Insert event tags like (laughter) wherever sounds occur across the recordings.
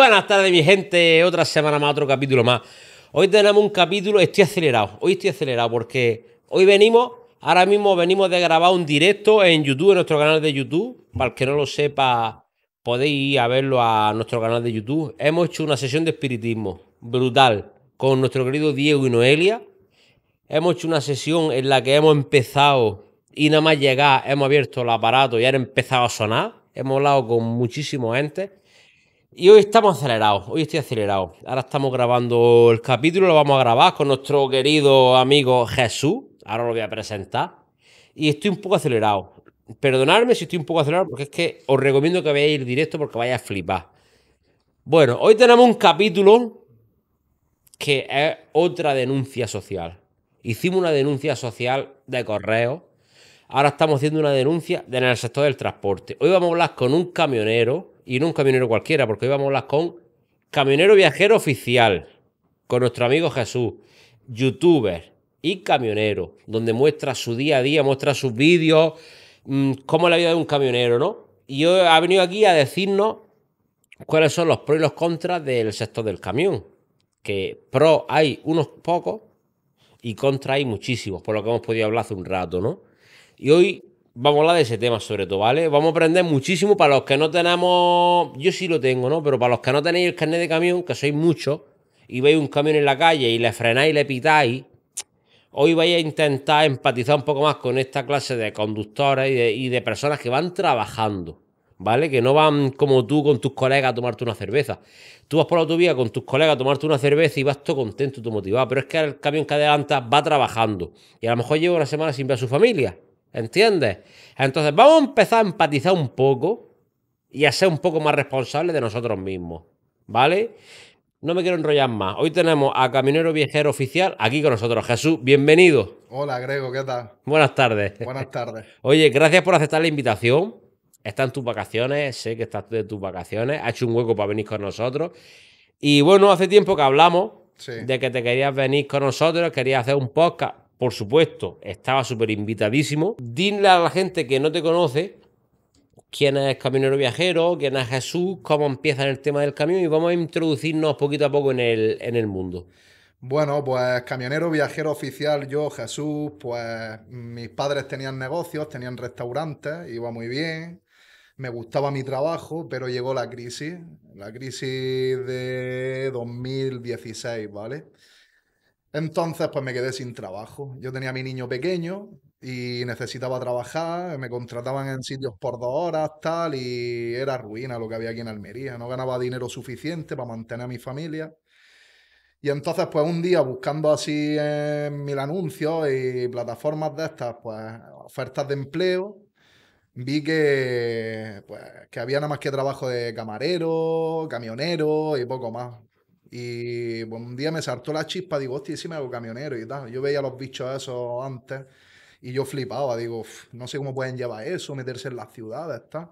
Buenas tardes, mi gente. Otra semana más, otro capítulo más. Hoy tenemos un capítulo, estoy acelerado. Hoy estoy acelerado porque hoy venimos, ahora mismo venimos de grabar un directo en YouTube, en nuestro canal de YouTube. Para el que no lo sepa, podéis ir a verlo a nuestro canal de YouTube. Hemos hecho una sesión de espiritismo brutal con nuestro querido Diego y Noelia. Hemos hecho una sesión en la que hemos empezado y nada más llegar, hemos abierto el aparato y han empezado a sonar. Hemos hablado con muchísimos entes. Y hoy estamos acelerados, hoy estoy acelerado. Ahora estamos grabando el capítulo, lo vamos a grabar con nuestro querido amigo Jesús. Ahora lo voy a presentar. Y estoy un poco acelerado. Perdonadme si estoy un poco acelerado, porque es que os recomiendo que veáis el directo porque vais a flipar. Bueno, hoy tenemos un capítulo que es otra denuncia social. Hicimos una denuncia social de correo. Ahora estamos haciendo una denuncia en el sector del transporte. Hoy vamos a hablar con un camionero y no un camionero cualquiera, porque hoy vamos a hablar con camionero viajero oficial, con nuestro amigo Jesús, youtuber y camionero, donde muestra su día a día, muestra sus vídeos, mm, cómo es la vida de un camionero, ¿no? Y hoy ha venido aquí a decirnos cuáles son los pros y los contras del sector del camión. Que pro hay unos pocos y contra hay muchísimos, por lo que hemos podido hablar hace un rato, ¿no? Y hoy vamos a hablar de ese tema sobre todo, ¿vale? Vamos a aprender muchísimo para los que no tenemos, yo sí lo tengo, ¿no? Pero para los que no tenéis el carnet de camión, que sois muchos, y veis un camión en la calle y le frenáis y le pitáis, hoy vais a intentar empatizar un poco más con esta clase de conductores y de, personas que van trabajando. ¿vale? Que no van como tú con tus colegas a tomarte una cerveza. Tú vas por la autovía con tus colegas a tomarte una cerveza y vas todo contento, todo motivado. Pero es que el camión que adelanta va trabajando. Y a lo mejor lleva una semana sin ver a su familia. ¿Entiendes? Entonces vamos a empezar a empatizar un poco y a ser un poco más responsables de nosotros mismos. ¿Vale? No me quiero enrollar más. Hoy tenemos a Caminero Viajero Oficial aquí con nosotros. Jesús, bienvenido. Hola, Grego, ¿qué tal? Buenas tardes. Buenas tardes. (laughs) Oye, gracias por aceptar la invitación. Está en tus vacaciones, sé que estás de tus vacaciones. Ha hecho un hueco para venir con nosotros. Y bueno, hace tiempo que hablamos de que te querías venir con nosotros, querías hacer un podcast. Por supuesto, estaba súper invitadísimo. Dile a la gente que no te conoce quién es Camionero Viajero, quién es Jesús, cómo empieza el tema del camión y vamos a introducirnos poquito a poco en el, en el mundo. Bueno, pues camionero, viajero oficial, yo, Jesús, pues mis padres tenían negocios, tenían restaurantes, iba muy bien, me gustaba mi trabajo, pero llegó la crisis, la crisis de 2016, ¿vale? Entonces, pues me quedé sin trabajo. Yo tenía a mi niño pequeño y necesitaba trabajar, me contrataban en sitios por dos horas, tal, y era ruina lo que había aquí en Almería. No ganaba dinero suficiente para mantener a mi familia. Y entonces, pues un día buscando así en mil anuncios y plataformas de estas, pues ofertas de empleo, vi que, pues, que había nada más que trabajo de camarero, camionero y poco más. Y pues, un día me saltó la chispa, digo, hostia, sí me hago camionero y tal. Yo veía los bichos esos antes y yo flipaba, digo, no sé cómo pueden llevar eso, meterse en las ciudades, tal.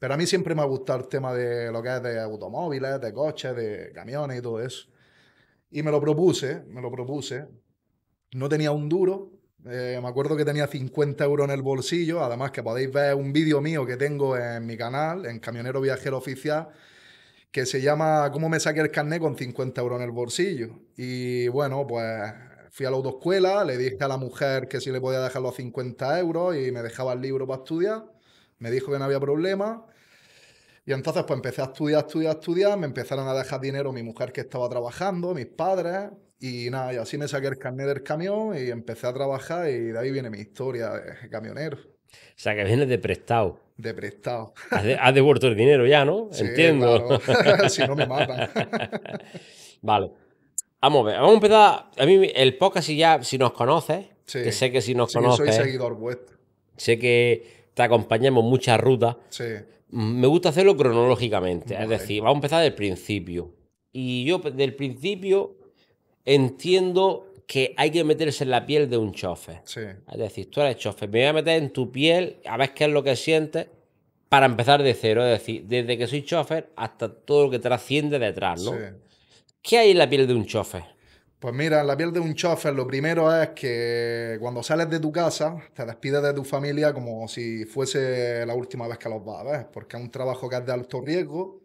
Pero a mí siempre me ha gustado el tema de lo que es de automóviles, de coches, de camiones y todo eso. Y me lo propuse, me lo propuse. No tenía un duro, eh, me acuerdo que tenía 50 euros en el bolsillo, además que podéis ver un vídeo mío que tengo en mi canal, en Camionero Viajero Oficial, que se llama ¿Cómo me saqué el carnet con 50 euros en el bolsillo? Y bueno, pues fui a la autoescuela, le dije a la mujer que si le podía dejar los 50 euros y me dejaba el libro para estudiar. Me dijo que no había problema. Y entonces pues empecé a estudiar, estudiar, estudiar. Me empezaron a dejar dinero mi mujer que estaba trabajando, mis padres. Y nada, y así me saqué el carnet del camión y empecé a trabajar y de ahí viene mi historia de camionero. O sea, que vienes de prestado. De prestado. Has, devuelto el dinero ya, ¿no? Entiendo. (laughs) (laughs) si no me matan. (laughs) vale. Vamos a ver. Vamos a empezar. A mí el podcast, si ya, si nos conoces, que sé que si nos sí, conoces. seguidor vuestro. Sé que te acompañamos muchas rutas. Sí. Mm, me gusta hacerlo cronológicamente. Es decir, vamos a empezar del principio. Y yo del principio entiendo que hay que meterse en la piel de un chofer. Sí. Es decir, tú eres chofer, me voy a meter en tu piel, a ver qué es lo que sientes, para empezar de cero. Es decir, desde que soy chofer hasta todo lo que trasciende detrás, ¿no? Sí. ¿Qué hay en la piel de un chofer? Pues mira, en la piel de un chofer lo primero es que cuando sales de tu casa te despides de tu familia como si fuese la última vez que los vas a ver, porque es un trabajo que es de alto riesgo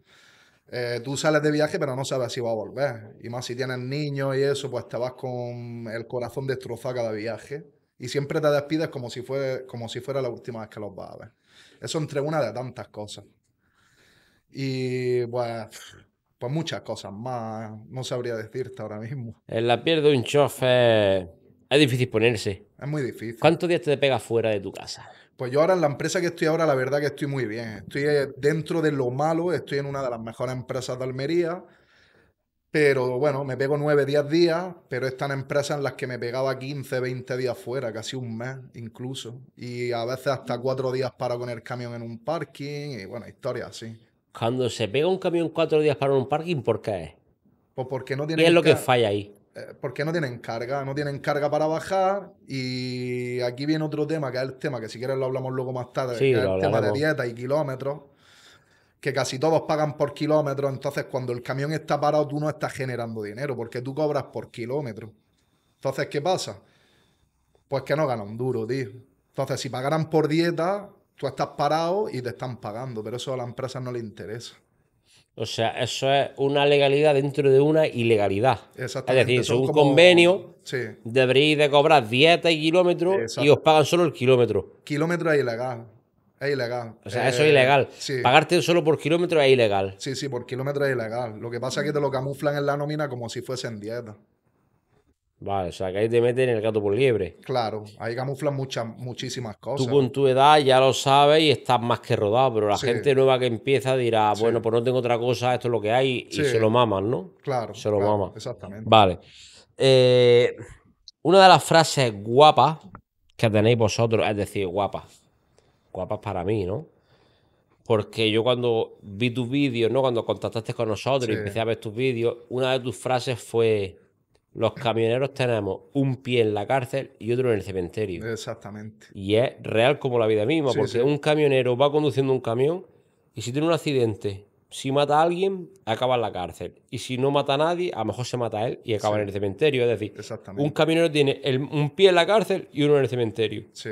eh, tú sales de viaje, pero no sabes si va a volver. Y más si tienes niños y eso, pues te vas con el corazón destrozado cada viaje. Y siempre te despides como si, como si fuera la última vez que los vas a ver. Eso entre una de tantas cosas. Y pues, pues muchas cosas más. No sabría decirte ahora mismo. En la piel de un chofer es difícil ponerse. Es muy difícil. ¿Cuántos días te pegas fuera de tu casa? Pues yo ahora en la empresa que estoy ahora, la verdad que estoy muy bien. Estoy eh, dentro de lo malo, estoy en una de las mejores empresas de Almería, pero bueno, me pego nueve, 10 días, pero están empresas en las que me pegaba 15, 20 días fuera, casi un mes incluso. Y a veces hasta mm. cuatro días para con el camión en un parking y bueno, historias así. Cuando se pega un camión cuatro días para un parking, ¿por qué? Pues porque no tiene... ¿Qué es lo que falla ahí? Eh, porque no tienen carga, no tienen carga para bajar. Y aquí viene otro tema, que es el tema que si quieres lo hablamos luego más tarde, que el tema de dieta y kilómetros, que casi todos pagan por kilómetro. Entonces, cuando el camión está parado, tú no estás generando dinero, porque tú cobras por kilómetro. Entonces, ¿qué pasa? Pues que no ganan duro, tío. Entonces, si pagaran por dieta, tú estás parado y te están pagando, pero eso a la empresa no le interesa. O sea, eso es una legalidad dentro de una ilegalidad. Exactamente. Es decir, según un convenio, sí. deberéis de cobrar dieta y kilómetros y os pagan solo el kilómetro. Kilómetro es ilegal. Es ilegal. O sea, eso es ilegal. Pagarte solo por kilómetro es ilegal. Sí, sí, por kilómetro es ilegal. Lo que pasa es que te lo camuflan en la nómina como si fuesen dieta. Vale, o sea que ahí te meten el gato por liebre. Claro, ahí camuflan muchas, muchísimas cosas. Tú con tu edad ya lo sabes y estás más que rodado, pero la gente nueva que empieza dirá, bueno, pues no tengo otra cosa, esto es lo que hay, y se lo maman, ¿no? Claro. Se lo claro, maman. Exactamente. Vale. Eh, una de las frases guapas que tenéis vosotros, es decir, guapas. Guapas para mí, ¿no? Porque yo cuando vi tus vídeos, ¿no? Cuando contactaste con nosotros y empecé a ver tus vídeos, una de tus frases fue los camioneros tenemos un pie en la cárcel y otro en el cementerio. Exactamente. Y es real como la vida misma, porque un camionero va conduciendo un camión y si tiene un accidente, si mata a alguien, acaba en la cárcel. Y si no mata a nadie, a lo mejor se mata a él y acaba en el cementerio. Es decir, un camionero tiene un pie en la cárcel y uno en el cementerio. Sí.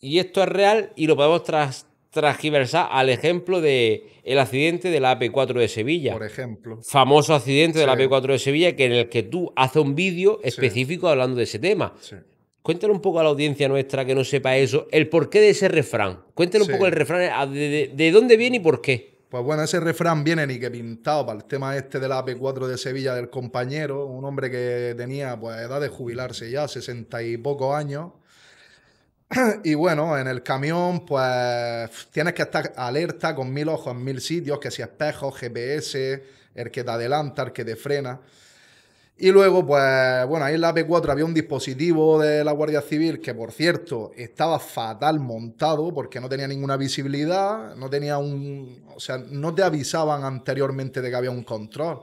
Y esto es real y lo podemos tras, transgiversar al ejemplo de el accidente de la AP4 de Sevilla. Por ejemplo. Famoso accidente de la AP4 de Sevilla que en el que tú haces un vídeo específico hablando de ese tema. Cuéntale un poco a la audiencia nuestra que no sepa eso, el porqué de ese refrán. Cuéntale un poco el refrán, de, dónde viene y por qué. Pues bueno, ese refrán viene ni que pintado para el tema este de la AP4 de Sevilla del compañero, un hombre que tenía pues edad de jubilarse ya, sesenta y pocos años, (clears throat) Y bueno, en el camión, pues tienes que estar alerta con mil ojos en mil sitios, que si espejos, GPS, el que te adelanta, el que te frena. Y luego, pues bueno, ahí en la P4 había un dispositivo de la Guardia Civil que, por cierto, estaba fatal montado porque no tenía ninguna visibilidad, no tenía un. O sea, no te avisaban anteriormente de que había un control.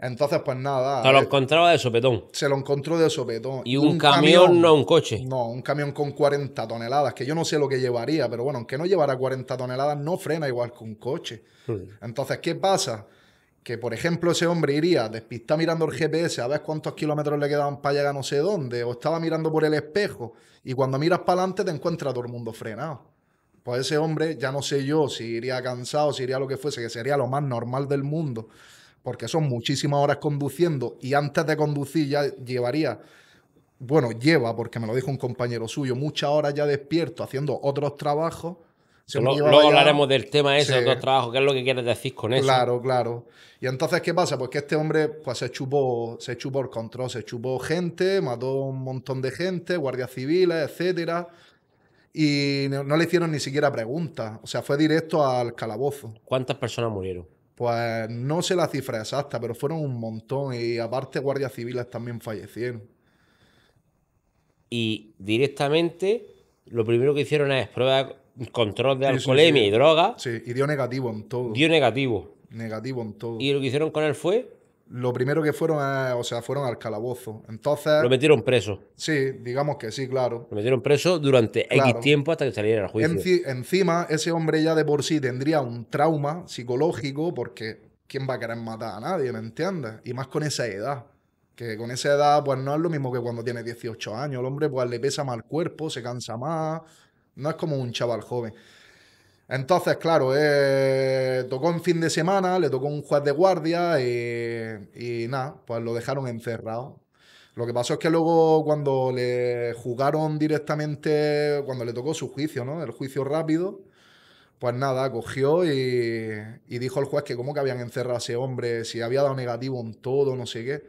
Entonces, pues nada. Se lo eh, encontraba de sopetón. Se lo encontró de sopetón. Y un, camión, no un coche. No, un camión con 40 toneladas, que yo no sé lo que llevaría, pero bueno, aunque no llevara 40 toneladas, no frena igual que un coche. Hmm. Entonces, ¿qué pasa? Que, por ejemplo, ese hombre iría despistado mirando el GPS a ver cuántos kilómetros le quedaban para llegar a no sé dónde, o estaba mirando por el espejo, y cuando miras para adelante te encuentras todo el mundo frenado. Pues ese hombre, ya no sé yo si iría cansado, si iría lo que fuese, que sería lo más normal del mundo porque son muchísimas horas conduciendo y antes de conducir ya llevaría, bueno, lleva, porque me lo dijo un compañero suyo, muchas horas ya despierto haciendo otros trabajos. luego hablaremos del tema ese, de otros trabajos, qué es lo que quieres decir con eso. Claro, claro. Y entonces, ¿qué pasa? Pues que este hombre pues, se, chupó, se chupó el control, se chupó gente, mató un montón de gente, guardias civiles, etc Y no le hicieron ni siquiera preguntas. O sea, fue directo al calabozo. ¿Cuántas personas murieron? Pues no sé la cifra exacta, pero fueron un montón. Y aparte, guardias civiles también fallecieron. Y directamente, lo primero que hicieron es prueba control de alcoholemia y droga. Sí, y dio negativo en todo. Dio negativo. Negativo en todo. Y lo que hicieron con él fue lo primero que fueron, o sea, fueron al calabozo. Entonces. Lo metieron preso. Sí, digamos que sí, claro. Lo metieron preso durante X tiempo hasta que saliera el juicio. encima, ese hombre ya de por sí tendría un trauma psicológico porque ¿quién va a querer matar a nadie? ¿Me entiendes? Y más con esa edad. Que con esa edad, pues no es lo mismo que cuando tiene 18 años. El hombre, pues le pesa más el cuerpo, se cansa más. No es como un chaval joven. Entonces, claro, eh, tocó un fin de semana, le tocó un juez de guardia y, nada, pues lo dejaron encerrado. Lo que pasó es que luego cuando le jugaron directamente, cuando le tocó su juicio, ¿no? El juicio rápido, pues nada, cogió y, dijo el juez que cómo que habían encerrado a ese hombre, si había dado negativo en todo, no sé qué.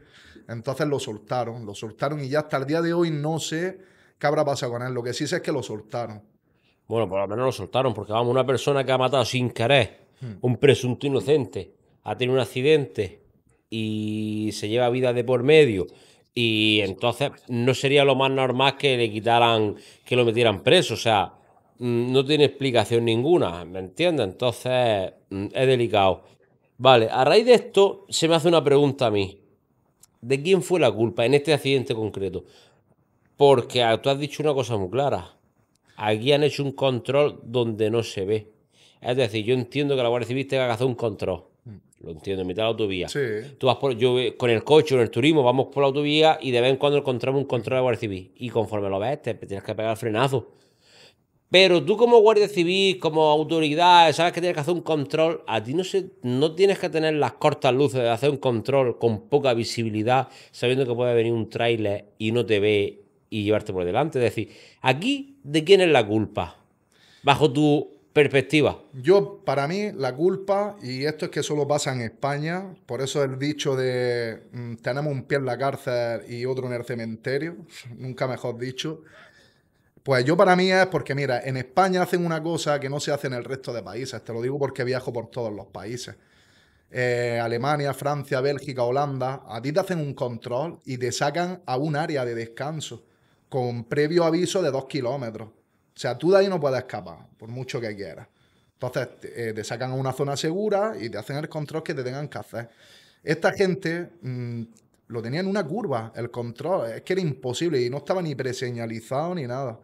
Entonces lo soltaron, lo soltaron y ya hasta el día de hoy no sé qué habrá pasado con él. Lo que sí sé es que lo soltaron. Bueno, por lo menos lo soltaron, porque vamos, una persona que ha matado sin querer, hmm. un presunto inocente, ha tenido un accidente y se lleva vida de por medio. Y entonces no sería lo más normal que le quitaran, que lo metieran preso. O sea, mm, no tiene explicación ninguna, ¿me entiendes? Entonces mm, es delicado. Vale, a raíz de esto se me hace una pregunta a mí. ¿De quién fue la culpa en este accidente concreto? Porque tú has dicho una cosa muy clara. Aquí han hecho un control donde no se ve. Es decir, yo entiendo que la Guardia Civil tenga que hacer un control. Mm. Lo entiendo, en mitad de la autovía. Sí. Tú vas con el coche o el turismo vamos por la autovía y de vez en cuando encontramos un control de la Guardia Civil. Y conforme lo ves, te tienes que pegar el frenazo. Pero tú como Guardia Civil, como autoridad, sabes que tienes que hacer un control. A ti no, se, no tienes que tener las cortas luces de hacer un control con poca visibilidad, sabiendo que puede venir un tráiler y no te ve y llevarte por delante. Es decir, aquí ¿de quién es la culpa? Bajo tu perspectiva. Yo, para mí, la culpa, y esto es que solo pasa en España, por eso el dicho de mm, tenemos un pie en la cárcel y otro en el cementerio, (laughs) nunca mejor dicho. Pues yo para mí es porque, mira, en España hacen una cosa que no se hace en el resto de países. Te lo digo porque viajo por todos los países. Eh, Alemania, Francia, Bélgica, Holanda. A ti te hacen un control y te sacan a un área de descanso con previo aviso de dos kilómetros. O sea, tú de ahí no puedes escapar, por mucho que quieras. Entonces, te eh, sacan a una zona segura y te hacen el control que te tengan que hacer. Esta gente mm, lo tenía en una curva, el control. Es que era imposible y no estaba ni preseñalizado ni nada.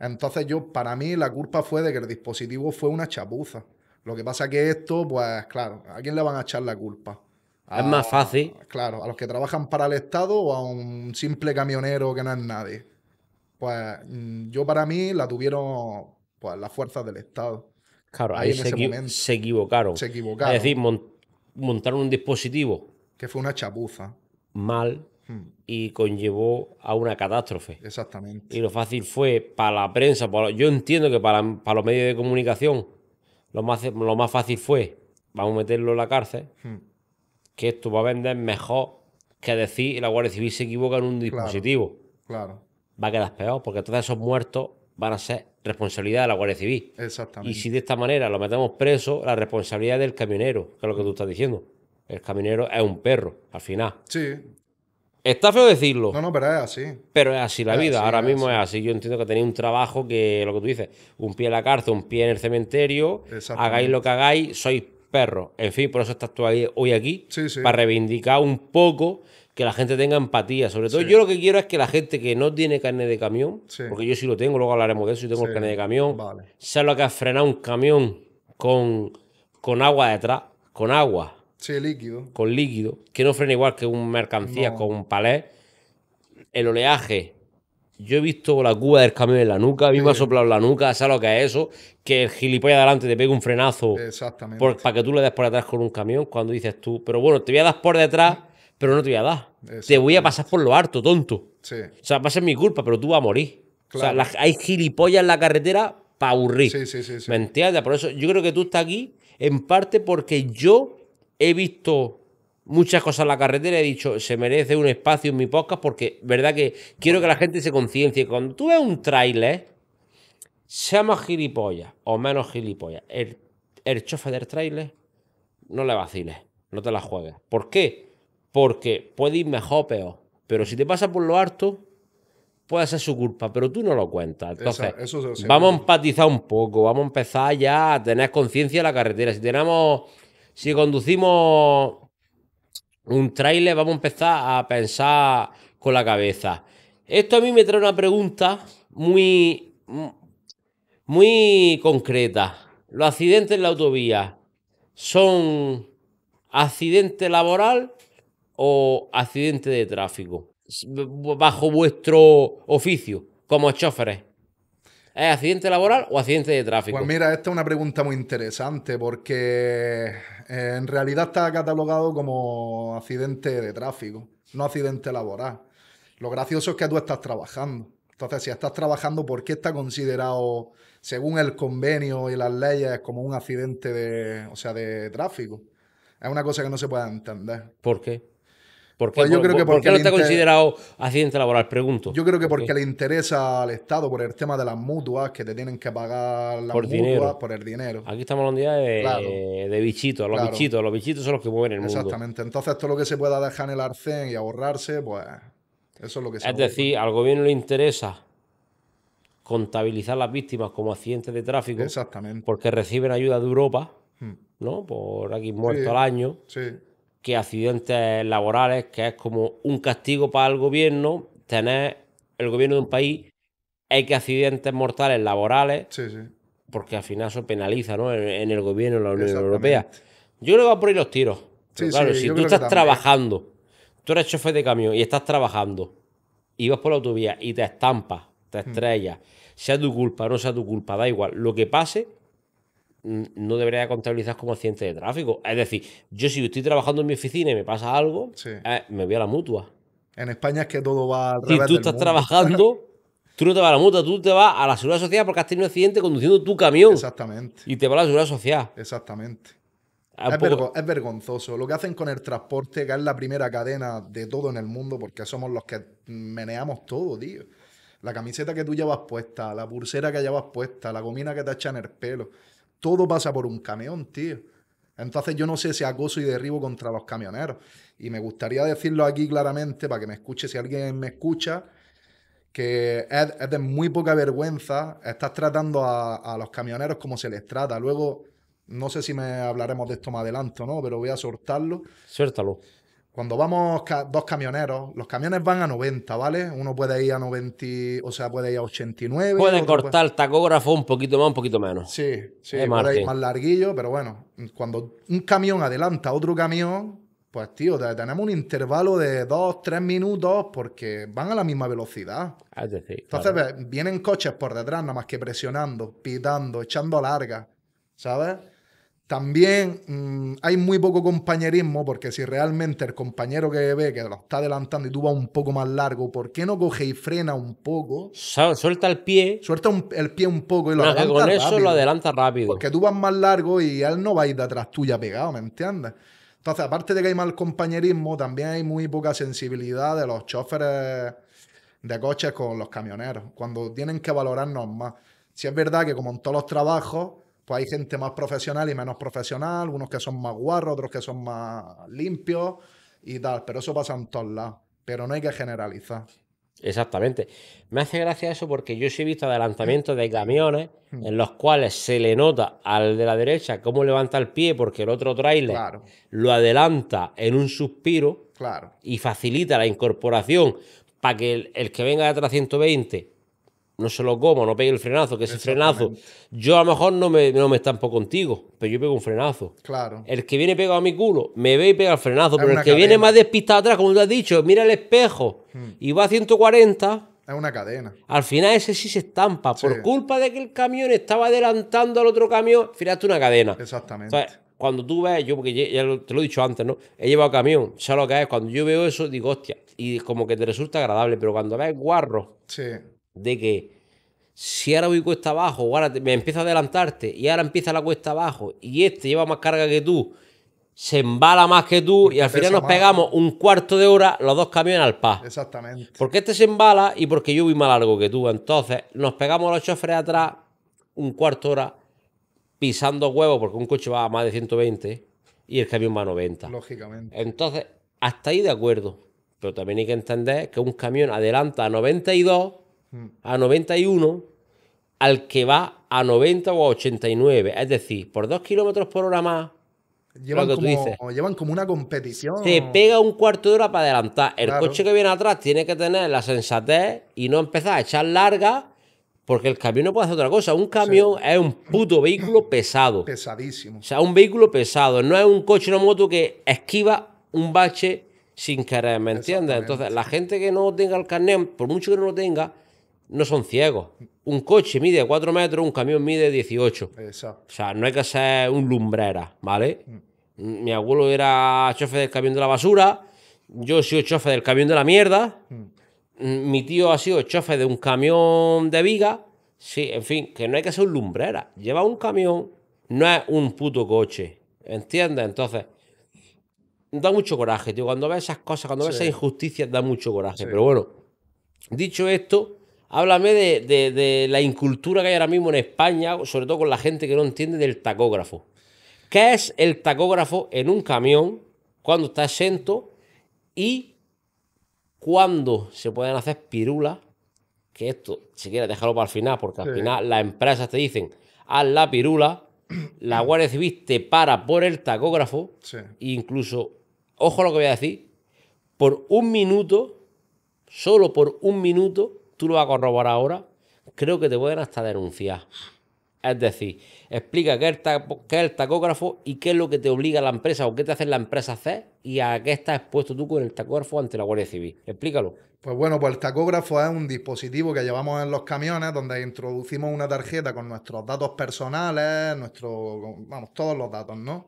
Entonces, yo, para mí, la culpa fue de que el dispositivo fue una chapuza. Lo que pasa que esto, pues claro, ¿a quién le van a echar la culpa? es más fácil. Claro, a los que trabajan para el Estado o a un simple camionero que no es nadie. Pues mm, yo para mí la tuvieron pues, las fuerzas del Estado. Claro, ahí, se, se, equivocaron. Se equivocaron. Es decir, montaron un dispositivo. Que fue una chapuza. Mal hmm. y conllevó a una catástrofe. Exactamente. Y lo fácil fue para la prensa, yo entiendo que para, para, los medios de comunicación lo más, lo más fácil fue, vamos a meterlo en la cárcel. Hmm que esto va a vender mejor que decir la Guardia Civil se equivoca en un dispositivo. Claro, Va a quedar peor, porque todos esos muertos van a ser responsabilidad de la Guardia Civil. Exactamente. Y si de esta manera lo metemos preso, la responsabilidad es del camionero, que es lo que tú estás diciendo. El camionero es un perro, al final. Sí. Está feo decirlo. No, no, pero es así. Pero es así la vida, ahora mismo es así. Yo entiendo que tenéis un trabajo que, lo que tú dices, un pie en la cárcel, un pie en el cementerio, hagáis lo que hagáis, sois perro, En fin, por eso estás tú hoy aquí, para reivindicar un poco que la gente tenga empatía. Sobre todo, yo lo que quiero es que la gente que no tiene carne de camión, porque yo sí lo tengo, luego hablaremos de eso, si tengo el carne de camión, vale. sea lo que ha frenado un camión con, con agua detrás, con agua. Sí, líquido. Con líquido, que no frena igual que un mercancía con un palé. El oleaje, yo he visto la cuba del camión en la nuca, a mí ha soplado la nuca, ¿sabes lo que es eso? Que el gilipollas adelante te pegue un frenazo Exactamente. para que tú le des por atrás con un camión cuando dices tú, pero bueno, te voy a dar por detrás, pero no te voy a dar. Te voy a pasar por lo harto, tonto. Sí. O sea, va a ser mi culpa, pero tú vas a morir. O sea, hay gilipollas en la carretera para aburrir. Sí, sí, sí, ¿Me entiendes? Por eso yo creo que tú estás aquí en parte porque yo he visto muchas cosas en la carretera. He dicho, se merece un espacio en mi podcast porque, verdad que quiero que la gente se conciencie. Cuando tú ves un tráiler, seamos gilipollas o menos gilipollas, el, el chofer del tráiler no le vaciles, no te la juegues. ¿Por qué? Porque puede ir mejor o peor. Pero si te pasa por lo harto, puede ser su culpa, pero tú no lo cuentas. Entonces, vamos a empatizar un poco, vamos a empezar ya a tener conciencia de la carretera. Si tenemos, si conducimos un tráiler, vamos a empezar a pensar con la cabeza. Esto a mí me trae una pregunta muy, muy concreta. ¿Los accidentes en la autovía son accidente laboral o accidente de tráfico? Bajo vuestro oficio, como choferes. ¿Es accidente laboral o accidente de tráfico? Pues mira, esta es una pregunta muy interesante porque en realidad está catalogado como accidente de tráfico, no accidente laboral. Lo gracioso es que tú estás trabajando. Entonces, si estás trabajando, ¿por qué está considerado, según el convenio y las leyes, como un accidente de, o sea, de tráfico? Es una cosa que no se puede entender. ¿Por qué? ¿Por qué, pues yo creo que porque no está considerado accidente laboral? Pregunto. Yo creo que porque le interesa al Estado por el tema de las mutuas que te tienen que pagar las por mutuas por el dinero. Aquí estamos hablando días de, de bichitos, los bichitos, los bichitos son los que mueven el mundo. Exactamente. Entonces, todo lo que se pueda dejar en el arcén y ahorrarse, pues eso es lo que se Es decir, al gobierno le interesa contabilizar las víctimas como accidentes de tráfico. Exactamente. Porque reciben ayuda de Europa, hmm. ¿no? Por aquí muerto al año. Sí que accidentes laborales, que es como un castigo para el gobierno, tener el gobierno de un país hay que accidentes mortales laborales, porque al final eso penaliza ¿no? en, el gobierno de la Unión Europea. Yo le voy a por los tiros. claro, si tú estás trabajando, tú eres chofer de camión y estás trabajando, y vas por la autovía y te estampas, te mm. estrella sea tu culpa, o no sea tu culpa, da igual, lo que pase, no debería contabilizar como accidente de tráfico. Es decir, yo si estoy trabajando en mi oficina y me pasa algo, eh, me voy a la mutua. En España es que todo va al Si tú estás trabajando, (laughs) tú no te vas a la mutua, tú te vas a la seguridad social porque has tenido un accidente conduciendo tu camión. Exactamente. Y te vas a la seguridad social. Exactamente. Es, vergonzoso. Lo que hacen con el transporte, que es la primera cadena de todo en el mundo, porque somos los que meneamos todo, tío. La camiseta que tú llevas puesta, la pulsera que llevas puesta, la gomina que te echan en el pelo todo pasa por un camión, tío. Entonces yo no sé si acoso y derribo contra los camioneros. Y me gustaría decirlo aquí claramente para que me escuche, si alguien me escucha, que es, de muy poca vergüenza. Estás tratando a, los camioneros como se les trata. Luego, no sé si me hablaremos de esto más adelante o no, pero voy a soltarlo. Suéltalo. Cuando vamos dos camioneros, los camiones van a 90, ¿vale? Uno puede ir a 90, o sea, puede ir a 89. Pueden cortar el tacógrafo un poquito más, un poquito menos. Sí, sí, es más larguillo, pero bueno, cuando un camión adelanta a otro camión, pues tío, tenemos un intervalo de dos, tres minutos porque van a la misma velocidad. Ah, Entonces vienen coches por detrás, nada más que presionando, pitando, echando larga, ¿sabes? También mm, hay muy poco compañerismo porque si realmente el compañero que ve que lo está adelantando y tú vas un poco más largo, ¿por qué no coge y frena un poco? Suelta el pie. Suelta el pie un poco y lo adelanta con eso lo adelanta rápido. Porque tú vas más largo y él no va a ir detrás tuya pegado, ¿me entiendes? Entonces, aparte de que hay mal compañerismo, también hay muy poca sensibilidad de los choferes de coches con los camioneros, cuando tienen que valorarnos más. Si es verdad que como en todos los trabajos pues hay gente más profesional y menos profesional, unos que son más guarros, otros que son más limpios y tal, pero eso pasa en todos lados, pero no hay que generalizar. Exactamente. Me hace gracia eso porque yo sí he visto adelantamientos de camiones mm. en los cuales se le nota al de la derecha cómo levanta el pie porque el otro trailer lo adelanta en un suspiro y facilita la incorporación para que el, el que venga de atrás 120 no se lo como, no pegue el frenazo, que ese frenazo, yo a lo mejor no me, no me estampo contigo, pero yo pego un frenazo. Claro. El que viene pegado a mi culo, me ve y pega el frenazo, pero el que viene más despistado atrás, como tú has dicho, mira el espejo hmm. y va a 140. Es una cadena. Al final ese sí se estampa, por culpa de que el camión estaba adelantando al otro camión, fíjate una cadena. Exactamente. cuando tú ves, yo porque ya te lo he dicho antes, ¿no? He llevado camión, ya lo que es, cuando yo veo eso, digo, hostia, y como que te resulta agradable, pero cuando ves guarro sí de que si ahora voy cuesta abajo, ahora me empieza a adelantarte y ahora empieza la cuesta abajo y este lleva más carga que tú, se embala más que tú y al final nos pegamos un cuarto de hora los dos camiones al par. Exactamente. Porque este se embala y porque yo voy más largo que tú. Entonces nos pegamos los choferes atrás un cuarto de hora pisando huevos porque un coche va a más de 120 y el camión va a 90. Lógicamente. Entonces, hasta ahí de acuerdo. Pero también hay que entender que un camión adelanta a 92 a 91 al que va a 90 o a 89. Es decir, por 2 kilómetros por hora más. Llevan, como, llevan como una competición. Te pega un cuarto de hora para adelantar. El coche que viene atrás tiene que tener la sensatez y no empezar a echar larga. Porque el camión no puede hacer otra cosa. Un camión es un puto vehículo pesado. Pesadísimo. O sea, un vehículo pesado. No es un coche una moto que esquiva un bache sin querer, ¿me entiendes? Entonces, la gente que no tenga el carnet, por mucho que no lo tenga, no son ciegos. Un coche mide 4 metros, un camión mide 18. O sea, no hay que ser un lumbrera, ¿vale? Mm. Mm, mi abuelo era chofe del camión de la basura, yo soy chofe del camión de la mierda, mm. mi tío ha sido chofe de un camión de viga. Sí, en fin, que no hay que ser un lumbrera. Lleva un camión, no es un puto coche. ¿Entiendes? Entonces, da mucho coraje, tío. Cuando ves esas cosas, cuando ves esas injusticias, da mucho coraje. Pero bueno, dicho esto, Háblame de, la incultura que hay ahora mismo en España, sobre todo con la gente que no entiende del tacógrafo. ¿Qué es el tacógrafo en un camión? cuando está exento? ¿Y cuando se pueden hacer pirulas? Que esto, si quieres, déjalo para el final, porque al final las empresas te dicen, haz la pirula, la Guardia Civil te para por el tacógrafo, incluso, ojo lo que voy a decir, por un minuto, solo por un minuto, tú lo vas a corroborar ahora, creo que te pueden hasta denunciar. Es decir, explica qué es, el tacógrafo y qué es lo que te obliga la empresa o qué te hace la empresa hacer y a qué estás expuesto tú con el tacógrafo ante la Guardia Civil. Explícalo. Pues bueno, pues el tacógrafo es un dispositivo que llevamos en los camiones donde introducimos una tarjeta con nuestros datos personales, nuestro, vamos, todos los datos, ¿no?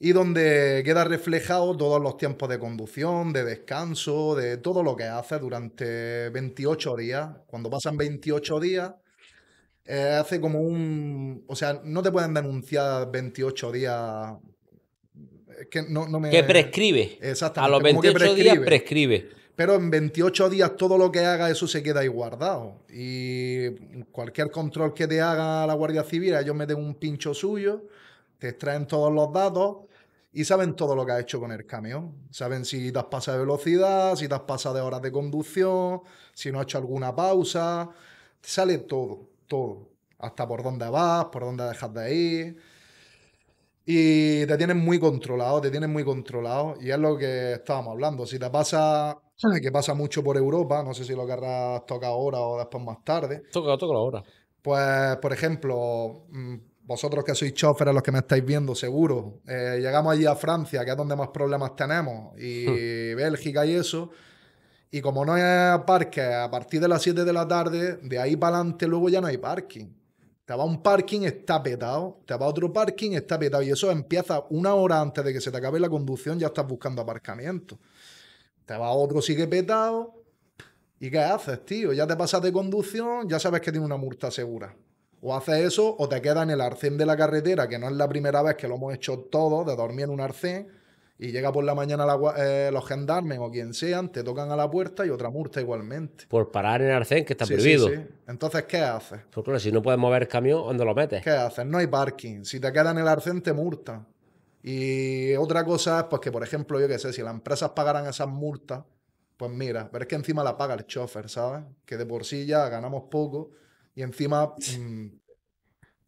y donde queda reflejado todos los tiempos de conducción, de descanso, de todo lo que hace durante 28 días. Cuando pasan 28 días, eh, hace como un... O sea, no te pueden denunciar 28 días... que no, me... Que prescribe. exacto A los 28 días prescribe. Pero en 28 días todo lo que haga, eso se queda ahí guardado. Y cualquier control que te haga la Guardia Civil, ellos meten un pincho suyo, te extraen todos los datos y saben todo lo que has hecho con el camión. Saben si te has pasado de velocidad, si te has pasado de horas de conducción, si no has hecho alguna pausa. Te sale todo, todo. Hasta por dónde vas, por dónde dejas de ir. Y te tienen muy controlado, te tienen muy controlado. Y es lo que estábamos hablando. Si te pasa, que pasa mucho por Europa, no sé si lo querrás tocar ahora o después más tarde. Toca, toca ahora. Pues, por ejemplo, mm, vosotros que sois choferes, los que me estáis viendo, seguro, eh, llegamos allí a Francia, que es donde más problemas tenemos, y hmm. Bélgica y eso. Y como no hay parque a partir de las 7 de la tarde, de ahí para adelante luego ya no hay parking. Te va a un parking, está petado. Te va a otro parking, está petado. Y eso empieza una hora antes de que se te acabe la conducción, ya estás buscando aparcamiento. Te va a otro, sigue petado. ¿Y qué haces, tío? Ya te pasas de conducción, ya sabes que tiene una multa segura. O haces eso o te quedas en el arcén de la carretera, que no es la primera vez que lo hemos hecho todo. de dormir en un arcén, y llega por la mañana eh, los gendarmes o quien sean, te tocan a la puerta y otra multa igualmente. Por parar en el arcén, que está prohibido. Entonces, ¿qué haces? Porque claro, si no puedes mover el camión, ¿dónde lo metes? ¿Qué haces? No hay parking. Si te quedas en el arcén, te multa Y otra cosa es pues, que, por ejemplo, yo qué sé, si las empresas pagaran esas multas, pues mira, pero es que encima la paga el chofer, ¿sabes? Que de por sí ya ganamos poco y encima pues mm,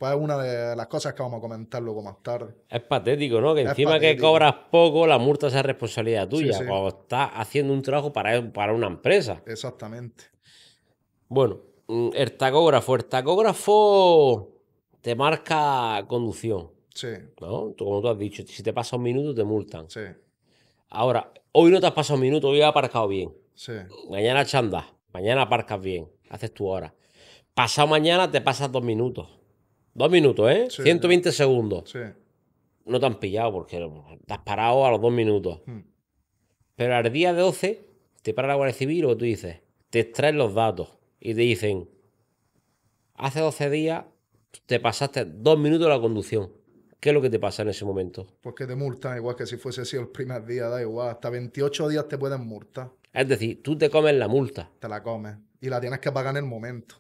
es una de las cosas que vamos a comentar luego más tarde. Es patético, ¿no? Que encima que cobras poco, la multa es responsabilidad tuya. Cuando estás haciendo un trabajo para, para una empresa. Exactamente. Bueno, mm, el tacógrafo. El tacógrafo te marca conducción. Sí. ¿No? como tú has dicho, si te pasa un minuto te multan. Sí. Ahora, hoy no te has pasado un minuto, hoy has aparcado bien. Sí. Mañana chanda mañana aparcas bien, haces tu hora. Pasado mañana te pasas dos minutos. Dos minutos, ¿eh? 120 segundos. Sí. No te han pillado porque te has parado a los dos minutos. Hmm. Pero al día de 12 te para la Guardia Civil o tú dices, te extraen los datos y te dicen, hace 12 días te pasaste dos minutos de la conducción. ¿Qué es lo que te pasa en ese momento? Pues que te multan, igual que si fuese así el primer día, da igual. Hasta 28 días te pueden multar. Es decir, tú te comes la multa. Te la comes. Y la tienes que pagar en el momento.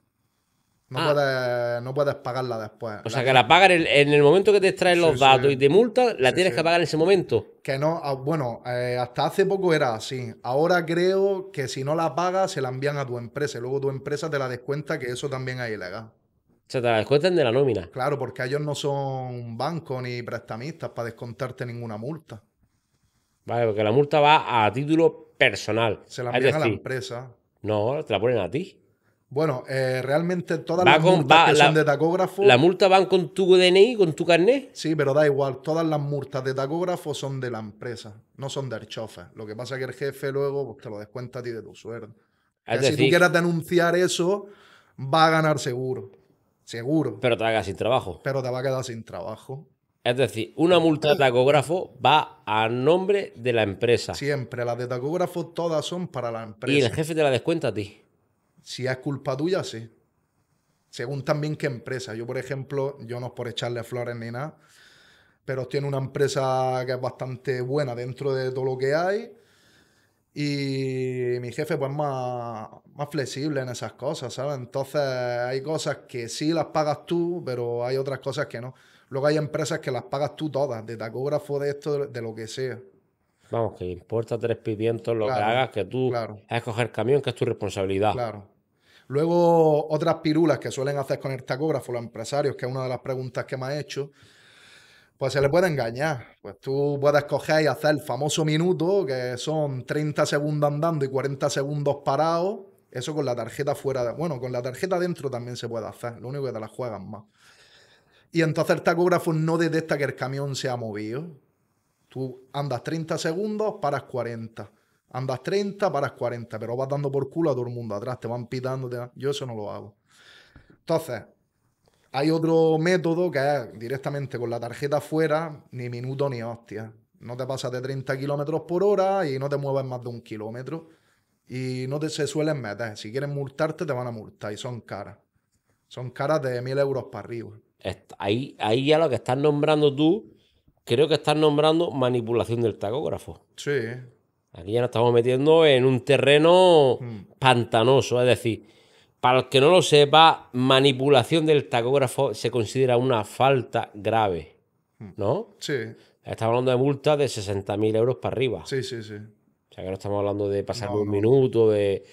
Ah. No, puedes, pagarla después. O sea, que la pagan en, el momento que te extraen los datos y de multa la tienes que pagar en ese momento. Que no, ah, bueno, eh, hasta hace poco era así. Ahora creo que si no la pagas, se la envían a tu empresa y luego tu empresa te la descuenta, que eso también es ilegal. O sea, te la descuentan de la nómina. Claro, porque ellos no son bancos ni prestamistas para descontarte ninguna multa. Vale, porque la multa va a título personal. Se la envían a la empresa. No, te la ponen a ti. Bueno, eh, realmente todas las multas son de tacógrafo. ¿La multa van con tu DNI, con tu carnet? Sí, pero da igual. Todas las multas de tacógrafo son de la empresa, no son del chofer. Lo que pasa es que el jefe luego pues, te lo descuenta a ti de tu suerte. Es decir, si tú quieras denunciar eso, va a ganar seguro. Seguro. Pero te va a quedar sin trabajo. Pero te va a quedar sin trabajo. Es decir, una multa de tacógrafo va a nombre de la empresa. Siempre, las de tacógrafo todas son para la empresa. Y el jefe te la descuenta a ti si es culpa tuya, sí. Según también qué empresa. Yo, por ejemplo, yo no es por echarle flores ni nada, pero tiene una empresa que es bastante buena dentro de todo lo que hay. Y mi jefe, pues, más, más flexible en esas cosas, ¿sabes? Entonces, hay cosas que sí las pagas tú, pero hay otras cosas que no. Luego hay empresas que las pagas tú todas, de tacógrafo, de esto, de lo que sea. Vamos, que importa tres pimientos lo que hagas, que tú claro. es camión, que es tu responsabilidad. Claro. Luego, otras pirulas que suelen hacer con el tacógrafo los empresarios, que es una de las preguntas que me ha hecho, pues se le puede engañar. Pues tú puedes coger y hacer el famoso minuto, que son 30 segundos andando y 40 segundos parados. Eso con la tarjeta fuera de. Bueno, con la tarjeta dentro también se puede hacer. Lo único que te la juegan más. Y entonces el tacógrafo no detecta que el camión se ha movido. Tú andas 30 segundos, paras 40. Andas 30, paras 40, pero vas dando por culo a todo el mundo atrás, te van pitando. Yo eso no lo hago. Entonces, hay otro método que es directamente con la tarjeta afuera, ni minuto ni hostia. No te pasas de 30 kilómetros por hora y no te mueves más de un kilómetro. Y no te se suelen meter. Si quieren multarte, te van a multar y son caras. Son caras de mil euros para arriba. Ahí, ahí ya lo que estás nombrando tú creo que estás nombrando manipulación del tacógrafo. Sí. Aquí ya nos estamos metiendo en un terreno hmm. pantanoso, es decir, para el que no lo sepa, manipulación del tacógrafo se considera una falta grave, hmm. ¿no? Sí. Estamos hablando de multas de 60.000 euros para arriba. Sí, sí, sí. O sea que no estamos hablando de pasar un minuto, de...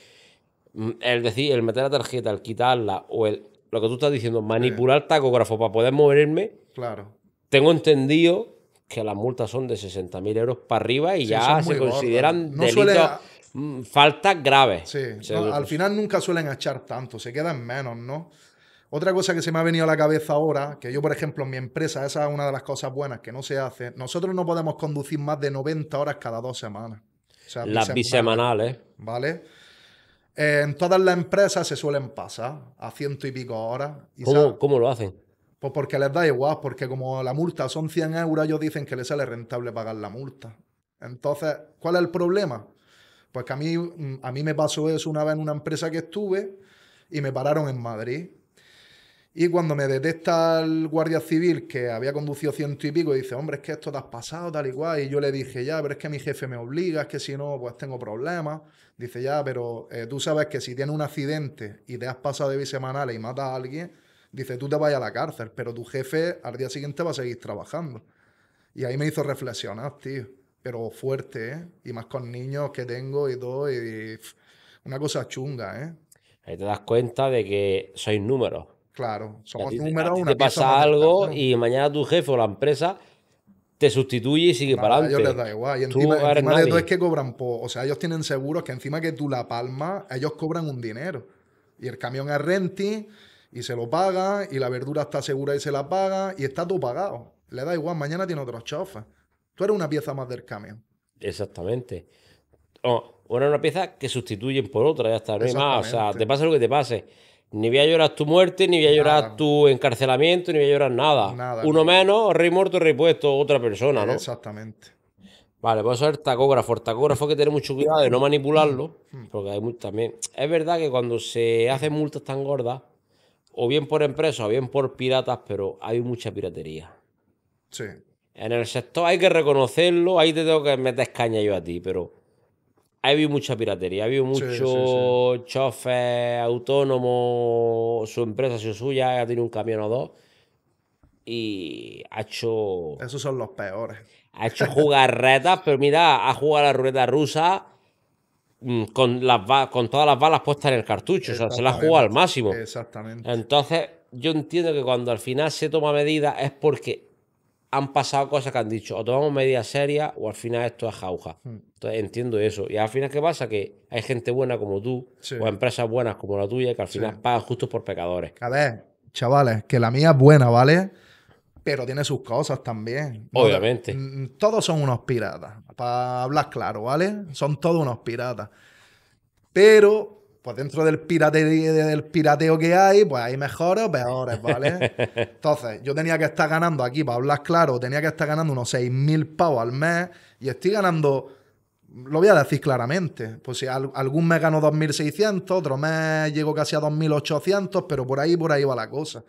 Mm, es decir, el meter la tarjeta, el quitarla, o el... lo que tú estás diciendo, manipular el tacógrafo para poder moverme. Claro. Tengo entendido que las multas son de 60.000 euros para arriba y ya se consideran no delitos, mm, faltas graves. Sí, al final nunca suelen echar tanto, se quedan menos, ¿no? Otra cosa que se me ha venido a la cabeza ahora, que yo, por ejemplo, en mi empresa, esa es una de las cosas buenas que no se hace, nosotros no podemos conducir más de 90 horas cada dos semanas. las bisemanales. ¿Vale? en todas las empresas se suelen pasar a ciento y pico horas. Y ¿Cómo, ¿Cómo lo hacen? Pues porque les da igual, porque como la multa son 100 euros, ellos dicen que les sale rentable pagar la multa. Entonces, ¿cuál es el problema? Pues que a mí, a mí me pasó eso una vez en una empresa que estuve y me pararon en Madrid. Y cuando me detecta el guardia civil que había conducido ciento y pico, y dice, hombre, es que esto te has pasado, tal y cual. Y yo le dije, ya, pero es que mi jefe me obliga, es que si no, pues tengo problemas. Dice, ya, pero eh, tú sabes que si tienes un accidente y te has pasado de bisemanales y matas a alguien, Dice, tú te vayas a la cárcel, pero tu jefe al día siguiente va a seguir trabajando. Y ahí me hizo reflexionar, tío. Pero fuerte, ¿eh? Y más con niños que tengo y todo. Y, una cosa chunga, ¿eh? Ahí te das cuenta de que sois números. Claro, somos ti, números. te pasa algo y mañana tu jefe o la empresa te sustituye y sigue para A ellos les da igual. Y encima, de todo es que cobran O sea, ellos tienen seguros que encima que tú la palmas, ellos cobran un dinero. Y el camión es renti, y se lo paga, y la verdura está segura y se la paga, y está todo pagado. Le da igual, mañana tiene otros chofas. Tú eres una pieza más del camión. Exactamente. O, una pieza que sustituyen por otra, ya está. No hay más. O sea, te pasa lo que te pase. Ni voy a llorar tu muerte, ni voy a llorar tu encarcelamiento, ni voy a llorar nada. Uno menos, rey muerto, rey puesto, otra persona, ¿no? Exactamente. Vale, pues eso es el tacógrafo. tacógrafo que tener mucho cuidado de no manipularlo, mm. porque hay también. Es verdad que cuando se hacen multas tan gordas, o bien por empresas o bien por piratas, pero hay mucha piratería. Sí. En el sector hay que reconocerlo, ahí te tengo que meter caña yo a ti, pero ha habido mucha piratería, ha habido muchos sí, autónomo autónomos, su empresa, sido suya, ha tenido un camión o dos y ha hecho... Esos son los peores. Ha hecho jugarretas, pero mira, ha jugado a la ruleta rusa, Mm, con, con todas las balas puestas en el cartucho, o sea, se la juega al máximo. Exactamente. Entonces, yo entiendo que cuando al final se toma medida es porque han pasado cosas que han dicho, o tomamos medidas serias o al final esto es jauja. Hmm. Entonces, entiendo eso. Y al final, ¿qué pasa? Que hay gente buena como tú, o empresas buenas como la tuya, que al final pagan justo por pecadores. A ver, chavales, que la mía es buena, ¿vale? Pero tiene sus cosas también. Obviamente. Todos son unos piratas para hablar claro, ¿vale? Son todos unos piratas. Pero, pues dentro del, pirateo, del pirateo que hay, pues hay mejores o peores, ¿vale? (laughs) Entonces, yo tenía que estar ganando aquí, para hablar claro, tenía que estar ganando unos 6.000 pavos al mes y estoy ganando lo voy a decir claramente. Pues si algún mes gano 2.600, otro mes llego casi a 2.800, pero por ahí, por ahí va la cosa.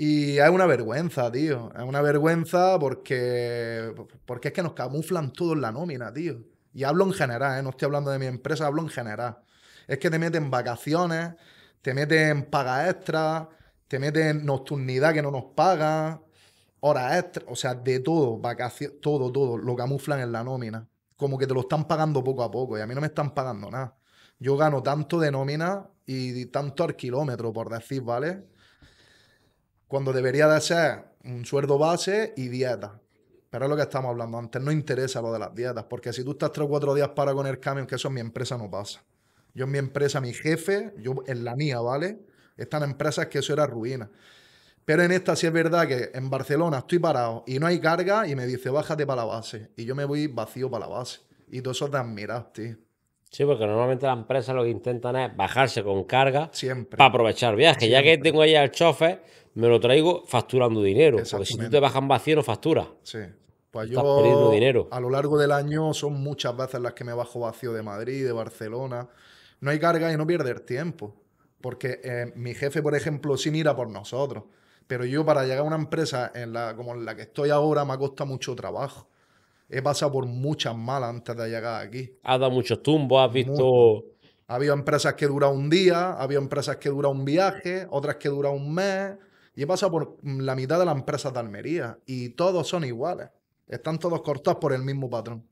Y es una vergüenza, tío. Es una vergüenza porque, porque es que nos camuflan todo en la nómina, tío. Y hablo en general, ¿eh? no estoy hablando de mi empresa, hablo en general. Es que te meten vacaciones, te meten paga extra, te meten nocturnidad que no nos pagan, horas extra, o sea, de todo, vacaciones, todo, todo, lo camuflan en la nómina. Como que te lo están pagando poco a poco y a mí no me están pagando nada. Yo gano tanto de nómina y tanto al kilómetro, por decir, ¿vale? cuando debería de ser un sueldo base y dieta. Pero es lo que estamos hablando antes, no interesa lo de las dietas, porque si tú estás tres o cuatro días para con el camión, que eso en mi empresa no pasa. Yo en mi empresa, mi jefe, yo en la mía, ¿vale? Están empresas que eso era ruina. Pero en esta sí es verdad que en Barcelona estoy parado y no hay carga y me dice, bájate para la base. Y yo me voy vacío para la base. Y todo eso te admiras, tío. Sí, porque normalmente las empresas lo que intentan es bajarse con carga para aprovechar viajes. Ya que tengo ahí el chofer, me lo traigo facturando dinero. Porque si tú te bajan vacío, no facturas. Sí. Pues yo, a lo largo del año, son muchas veces las que me bajo vacío de Madrid, de Barcelona. No hay carga y no pierder tiempo. Porque eh, mi jefe, por ejemplo, sí mira por nosotros. Pero yo, para llegar a una empresa en la, como la que estoy ahora, me ha costado mucho trabajo he pasado por muchas malas antes de llegar aquí. Has dado muchos tumbos, has visto... Ha habido empresas que duran un día, ha habido empresas que duran un viaje, otras que duran un mes. Y he pasado por la mitad de las empresas de Almería y todos son iguales. Están todos cortados por el mismo patrón.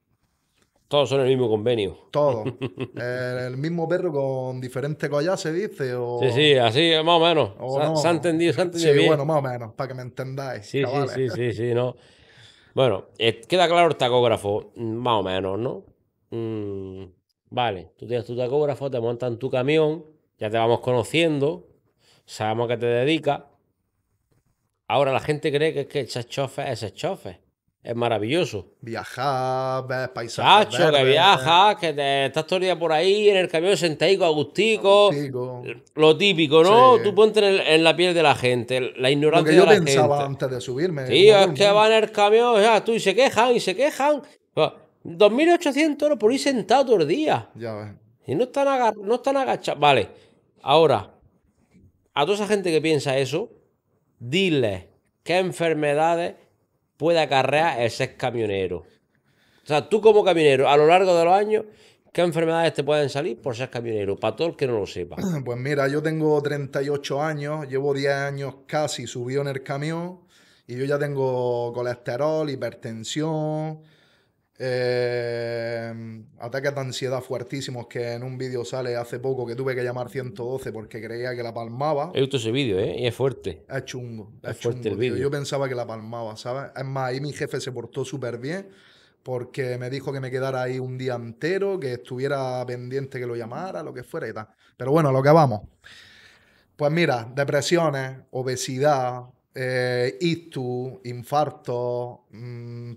Todos son el mismo convenio. Todos. (laughs) el, mismo perro con diferentes collar se dice. Sí, sí, así más o menos. se, entendido, sí, bueno, más o menos, para que me entendáis. sí, sí, sí, sí, no. (laughs) Bueno, eh, queda claro el tacógrafo, mm, más o menos, ¿no? Mm, vale, tú tienes tu tacógrafo, te montan tu camión, ya te vamos conociendo, sabemos que qué te dedicas. Ahora la gente cree que, es que ese chofer es ese chofer es maravilloso. Viajar, ver paisajes. Chacho, que viajas, que estás todo el día por ahí en el camión sentaico, agustico. Lo típico, ¿no? Tú ponte en, la piel de la gente, la ignorancia de la gente. que yo pensaba antes de subirme. Sí, es que van en el camión, tú y se quejan, y se quejan. 2.800 euros por ir sentado todo el día. Ya ves. Y no están, no están agachados. Vale, ahora, a toda esa gente que piensa eso, dile qué enfermedades puede acarrear el ser camionero. O sea, tú como camionero, a lo largo de los años, ¿qué enfermedades te pueden salir por ser camionero? Para todo el que no lo sepa. (clears throat) Pues mira, yo tengo 38 años, llevo 10 años casi subido en el camión y yo ya tengo colesterol, hipertensión, Em, ataques de ansiedad fuertísimos que en un vídeo sale hace poco que tuve que llamar 112 porque creía que la palmaba. He visto ese vídeo, ¿eh? Y es fuerte. Es chungo. Es, fuerte el vídeo. Yo pensaba que la palmaba, ¿sabes? Es más, ahí mi jefe se portó súper bien porque me dijo que me quedara ahí un día entero, que estuviera pendiente que lo llamara, lo que fuera y tal. Pero bueno, a lo que vamos. Pues mira, depresiones, obesidad, eh, infarto. Mm,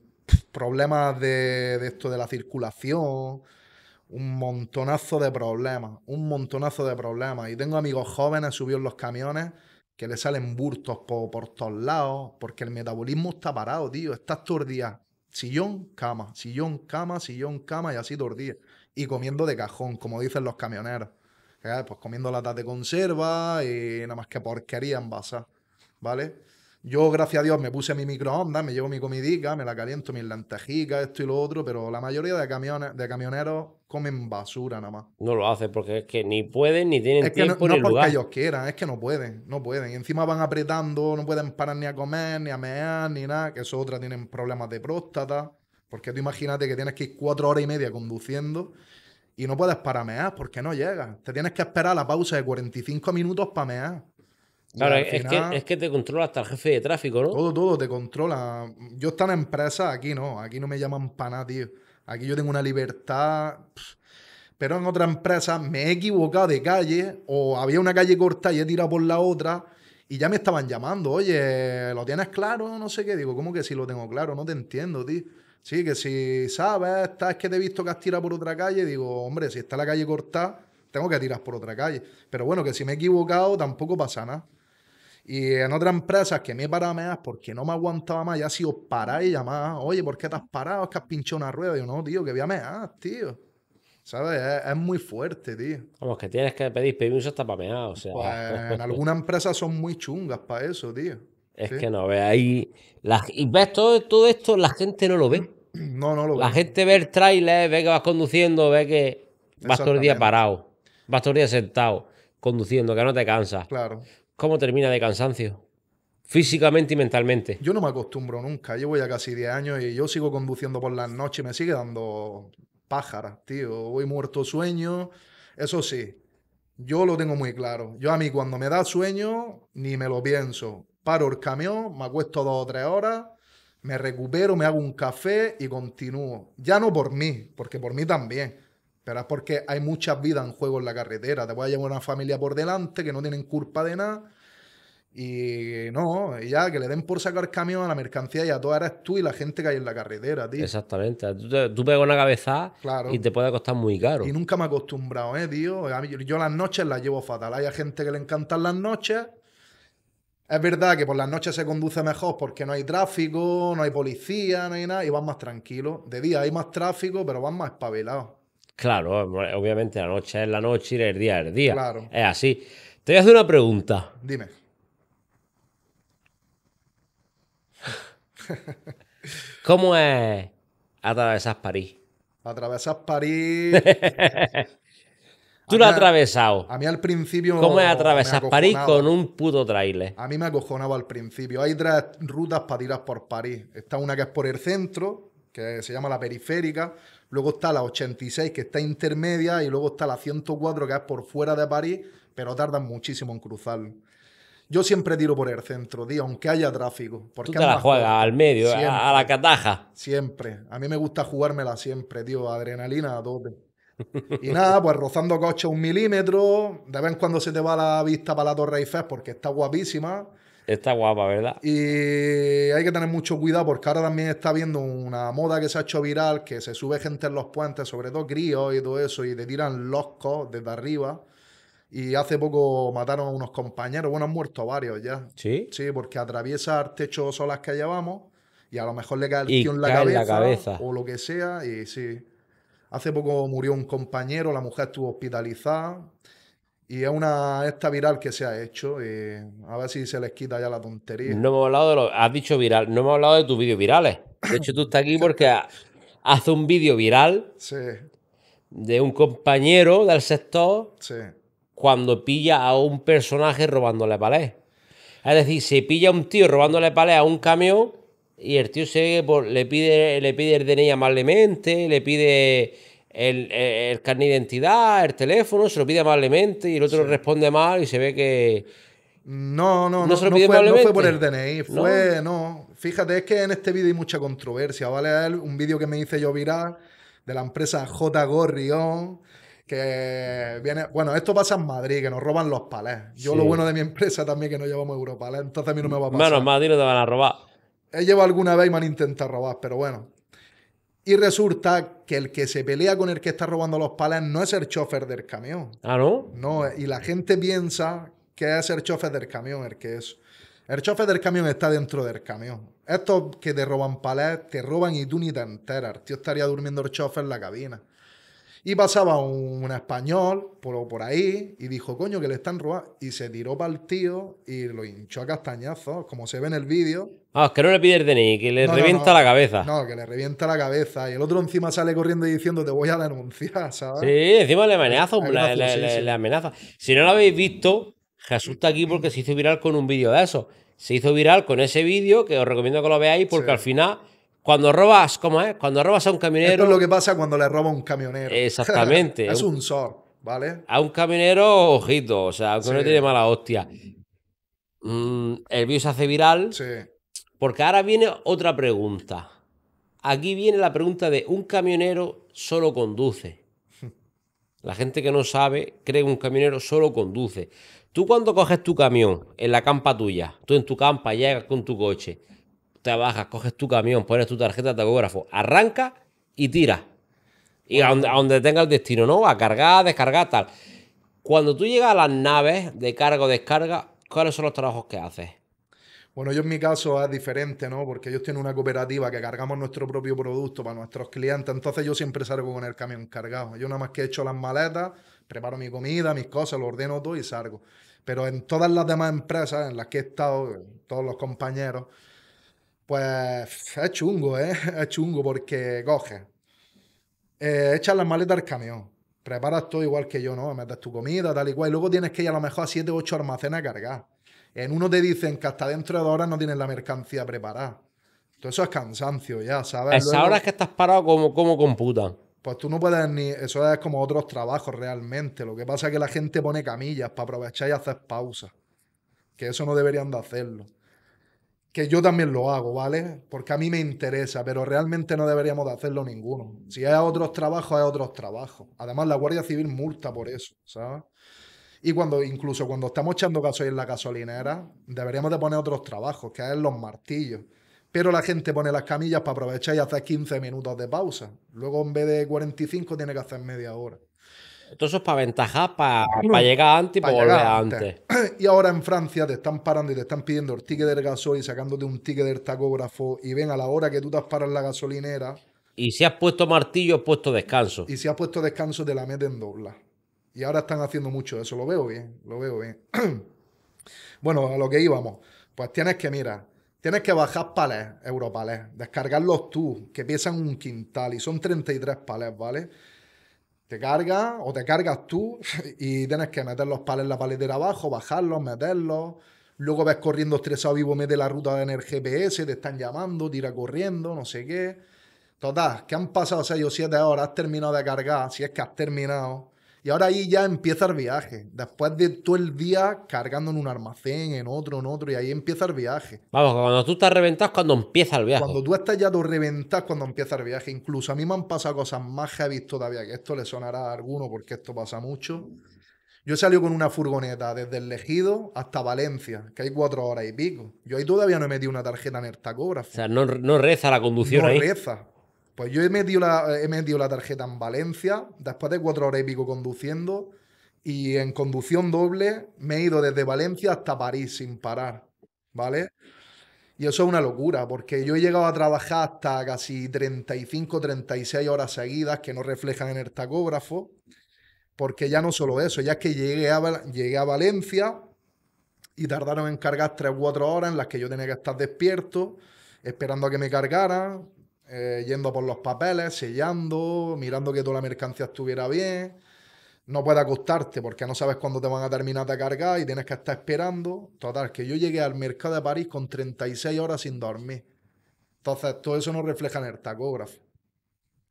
problemas de, esto de la circulación, un montonazo de problemas, un montonazo de problemas. Y tengo amigos jóvenes subidos los camiones que le salen burtos por, todos lados, porque el metabolismo está parado, tío. está todo el sillón, cama, sillón, cama, sillón, cama, y así todo Y comiendo de cajón, como dicen los camioneros. Eh, pues comiendo latas de conserva y nada más que porquería envasada, ¿vale? Yo, gracias a Dios, me puse mi microondas, me llevo mi comidica, me la caliento, mis lantejicas, esto y lo otro, pero la mayoría de, de camioneros comen basura nada más. No lo hacen porque es que ni pueden ni tienen tiempo que tiempo no, Es no porque ellos quieran, es que no pueden, no pueden. Y encima van apretando, no pueden parar ni a comer, ni a mear, ni nada, que es otra tienen problemas de próstata. Porque tú imagínate que tienes que ir cuatro horas y media conduciendo y no puedes paramear porque no llegas. Te tienes que esperar la pausa de 45 minutos para mear. Claro, es, que, es que te controla hasta el jefe de tráfico, ¿no? Todo, todo, te controla. Yo estoy en empresa, aquí no, aquí no me llaman para nada, tío. Aquí yo tengo una libertad. Pero en otra empresa me he equivocado de calle o había una calle corta y he tirado por la otra y ya me estaban llamando. Oye, ¿lo tienes claro? No sé qué. Digo, ¿cómo que si lo tengo claro? No te entiendo, tío. Sí, que si sabes, estás que te he visto que has tirado por otra calle. Digo, hombre, si está la calle corta tengo que tirar por otra calle. Pero bueno, que si me he equivocado, tampoco pasa nada. Y en otras empresas que me he mear porque no me aguantaba más, ya ha sido parar y llamar, oye, ¿por qué te parado? Es que has pinchado una rueda. yo, no, tío, que voy a mear, tío. ¿Sabes? Es, muy fuerte, tío. Vamos, que tienes que pedir permiso hasta para mear, o sea. Pues, en algunas empresas son muy chungas para eso, tío. Es que no, ve ahí. y ves todo, todo esto, la gente no lo ve. No, no lo ve. La gente ve el trailer, ve que vas conduciendo, ve que vas todo el día parado, vas todo el día sentado, conduciendo, que no te cansas. Claro. ¿Cómo termina de cansancio? Físicamente y mentalmente. Yo no me acostumbro nunca. Llevo ya casi 10 años y yo sigo conduciendo por las noches y me sigue dando pájaras, tío. Hoy muerto sueño. Eso sí, yo lo tengo muy claro. Yo a mí cuando me da sueño, ni me lo pienso. Paro el camión, me acuesto dos o tres horas, me recupero, me hago un café y continúo. Ya no por mí, porque por mí también porque hay muchas vidas en juego en la carretera. Te voy a llevar una familia por delante que no tienen culpa de nada. Y no, ya que le den por sacar camión a la mercancía y a todas eres tú y la gente que hay en la carretera, tío. Exactamente. Tú, te, pegas una cabeza y te puede costar muy caro. Y nunca me he acostumbrado, ¿eh, tío? yo, las noches las llevo fatal. Hay gente que le encantan las noches. Es verdad que por las noches se conduce mejor porque no hay tráfico, no hay policía, no hay nada y vas más tranquilo. De día hay más tráfico, pero vas más espabilado. Claro, obviamente la noche es la noche y el día es el día. Claro. Es así. Te voy a hacer una pregunta. Dime. (laughs) ¿Cómo es atravesar París? Atravesar París. (laughs) Tú lo has atravesado. A mí al principio. ¿Cómo es atravesar París con un puto trailer? A mí me acojonaba al principio. Hay tres rutas para tirar por París. Está una que es por el centro, que se llama la periférica. Luego está la 86, que está intermedia, y luego está la 104, que es por fuera de París, pero tardan muchísimo en cruzar. Yo siempre tiro por el centro, tío, aunque haya tráfico. Porque la juegas al medio, a la cataja. Siempre. A mí me gusta jugármela siempre, tío. Adrenalina a tope. Y nada, pues rozando coches un milímetro. De vez en cuando se te va la vista para la Torre Eiffel porque está guapísima. Está guapa, ¿verdad? Y hay que tener mucho cuidado porque ahora también está viendo una moda que se ha hecho viral, que se sube gente en los puentes, sobre todo críos y todo eso, y te tiran loscos desde arriba. Y hace poco mataron a unos compañeros, bueno, han muerto varios ya. ¿Sí? Sí, porque atraviesa el techo solas que llevamos y a lo mejor le cae el tío en la, cabeza, la cabeza o lo que sea, y sí. Hace poco murió un compañero, la mujer estuvo hospitalizada. Y es una esta viral que se ha hecho. Eh, a ver si se les quita ya la tontería. No hemos hablado de lo. Has dicho viral. No hemos hablado de tus vídeos virales. De hecho, tú estás aquí porque hace un vídeo viral. De un compañero del sector. Cuando pilla a un personaje robándole palés. Es decir, se pilla a un tío robándole palés a un camión. Y el tío se, pues, le, pide, le pide el DNI amablemente. Le pide el, el, carnet de identidad, el teléfono, se lo pide amablemente y el otro responde mal y se ve que... No, no, no, no, fue, por el DNI, fue, no. Fíjate, es que en este vídeo hay mucha controversia, ¿vale? Un vídeo que me hice yo viral de la empresa J. que viene... Bueno, esto pasa en Madrid, que nos roban los palés. Yo lo bueno de mi (laughs) empresa también que no llevamos europalés, entonces a mí no me va a pasar. Bueno, Madrid no te van a robar. He llevado alguna vez y me han intentado robar, pero bueno. Y resulta que el que se pelea con el que está robando los palas no es el chofer del camión. Ah, ¿no? No, y la gente piensa que es el chofer del camión el que es. El chofer del camión está dentro del camión. Estos que te roban palas, te roban y tú ni te enteras. El tío estaría durmiendo el chofer en la cabina. Y pasaba un, español por, por, ahí y dijo, coño, que le están robando. Y se tiró para el tío y lo hinchó a castañazos, como se ve en el vídeo. Ah, es que no le pide el DNI, que le revienta la cabeza. No, que le revienta la cabeza. Y el otro encima sale corriendo y diciendo, te voy a denunciar, ¿sabes? Sí, encima le amenaza, la, amenaza. Si no lo habéis visto, Jesús está aquí porque se hizo viral con un vídeo de eso. Se hizo viral con ese vídeo, que os recomiendo que lo veáis, porque al final cuando robas, ¿cómo es? Cuando robas a un camionero. Esto es lo que pasa cuando le roba a un camionero. Exactamente. (laughs) es un SOR, ¿vale? A un camionero, ojito, o sea, aunque no tiene mala hostia. Mm, el virus se hace viral. Sí. Porque ahora viene otra pregunta. Aquí viene la pregunta de: ¿un camionero solo conduce? (laughs) La gente que no sabe cree que un camionero solo conduce. Tú cuando coges tu camión en la campa tuya, tú en tu campa llegas con tu coche, te bajas, coges tu camión, pones tu tarjeta de tacógrafo, arranca y tira. Y a donde, tenga el destino, ¿no? A cargar, descargar, tal. Cuando tú llegas a las naves de carga o descarga, ¿cuáles son los trabajos que haces? Bueno, yo en mi caso es diferente, ¿no? Porque ellos tienen una cooperativa que cargamos nuestro propio producto para nuestros clientes. Entonces yo siempre salgo con el camión cargado. Yo nada más que hecho las maletas, preparo mi comida, mis cosas, lo ordeno todo y salgo. Pero en todas las demás empresas en las que he estado, todos los compañeros, pues es chungo, ¿eh? (laughs) Es chungo porque coges, eh, echas las maletas al camión, preparas todo igual que yo, ¿no? Metes tu comida, tal y cual, y luego tienes que ir a lo mejor a 7 o 8 almacenes a cargar. En uno te dicen que hasta dentro de dos horas no tienes la mercancía preparada. Entonces eso es cansancio ya, ¿sabes? Ahora esas que estás parado, como como computan? Pues tú no puedes ni... Eso es como otros trabajos realmente. Lo que pasa es que la gente pone camillas para aprovechar y hacer pausa. Que eso no deberían de hacerlo que yo también lo hago, ¿vale? Porque a mí me interesa, pero realmente no deberíamos de hacerlo ninguno. Si hay otros trabajos, hay otros trabajos. Además, la Guardia Civil multa por eso, ¿sabes? Y cuando, incluso cuando estamos echando gasolina en la gasolinera, deberíamos de poner otros trabajos, que es los martillos. Pero la gente pone las camillas para aprovechar y hacer 15 minutos de pausa. Luego, en vez de 45, tiene que hacer media hora. Entonces es para ventajar, para, llegar antes y para, volver antes. (clears throat) Y ahora en Francia te están parando y te están pidiendo el ticket del y sacándote un ticket del tacógrafo y ven a la hora que tú te has en la gasolinera. Y si has puesto martillo, has puesto descanso. Y si has puesto descanso, te la meten dobla. Y ahora están haciendo mucho eso. Lo veo bien, lo veo bien. (clears throat) bueno, a lo que íbamos. Pues tienes que, mira, tienes que bajar palés, europalés, descargarlos tú, que pesan un quintal y son 33 palés, ¿vale? te cargas o te cargas tú (laughs) y tienes que meter los palos en la paletera abajo, bajarlos, meterlos. Luego ves corriendo estresado vivo, mete la ruta en el GPS, te están llamando, tira corriendo, no sé qué. Total, que han pasado 6 o 7 horas, has terminado de cargar, si es que has terminado. Y ahora ahí ya empieza el viaje. Después de todo el día cargando en un almacén, en otro, en otro, y ahí empieza el viaje. Vamos, cuando tú estás reventado es cuando empieza el viaje. Cuando tú estás ya tú reventado cuando empieza el viaje. Incluso a mí me han pasado cosas más heavy todavía, que esto le sonará a alguno porque esto pasa mucho. Yo salido con una furgoneta desde el Legido hasta Valencia, que hay cuatro horas y pico. Yo ahí todavía no he metido una tarjeta en el tacógrafo. O sea, no, reza la conducción ahí. No reza. Pues yo he metido, la, la tarjeta en Valencia, después de cuatro horas y pico conduciendo, y en conducción doble me he ido desde Valencia hasta París sin parar, ¿vale? Y eso es una locura, porque yo he llegado a trabajar hasta casi 35, 36 horas seguidas que no reflejan en el tacógrafo, porque ya no solo eso, ya es que llegué a, llegué a Valencia y tardaron en cargar 3 o 4 horas en las que yo tenía que estar despierto, esperando a que me cargaran, eh, yendo por los papeles, sellando, mirando que toda la mercancía estuviera bien. No puede acostarte porque no sabes cuándo te van a terminar de cargar y tienes que estar esperando. Total, que yo llegué al mercado de París con 36 horas sin dormir. Entonces, todo eso no refleja en el tacógrafo.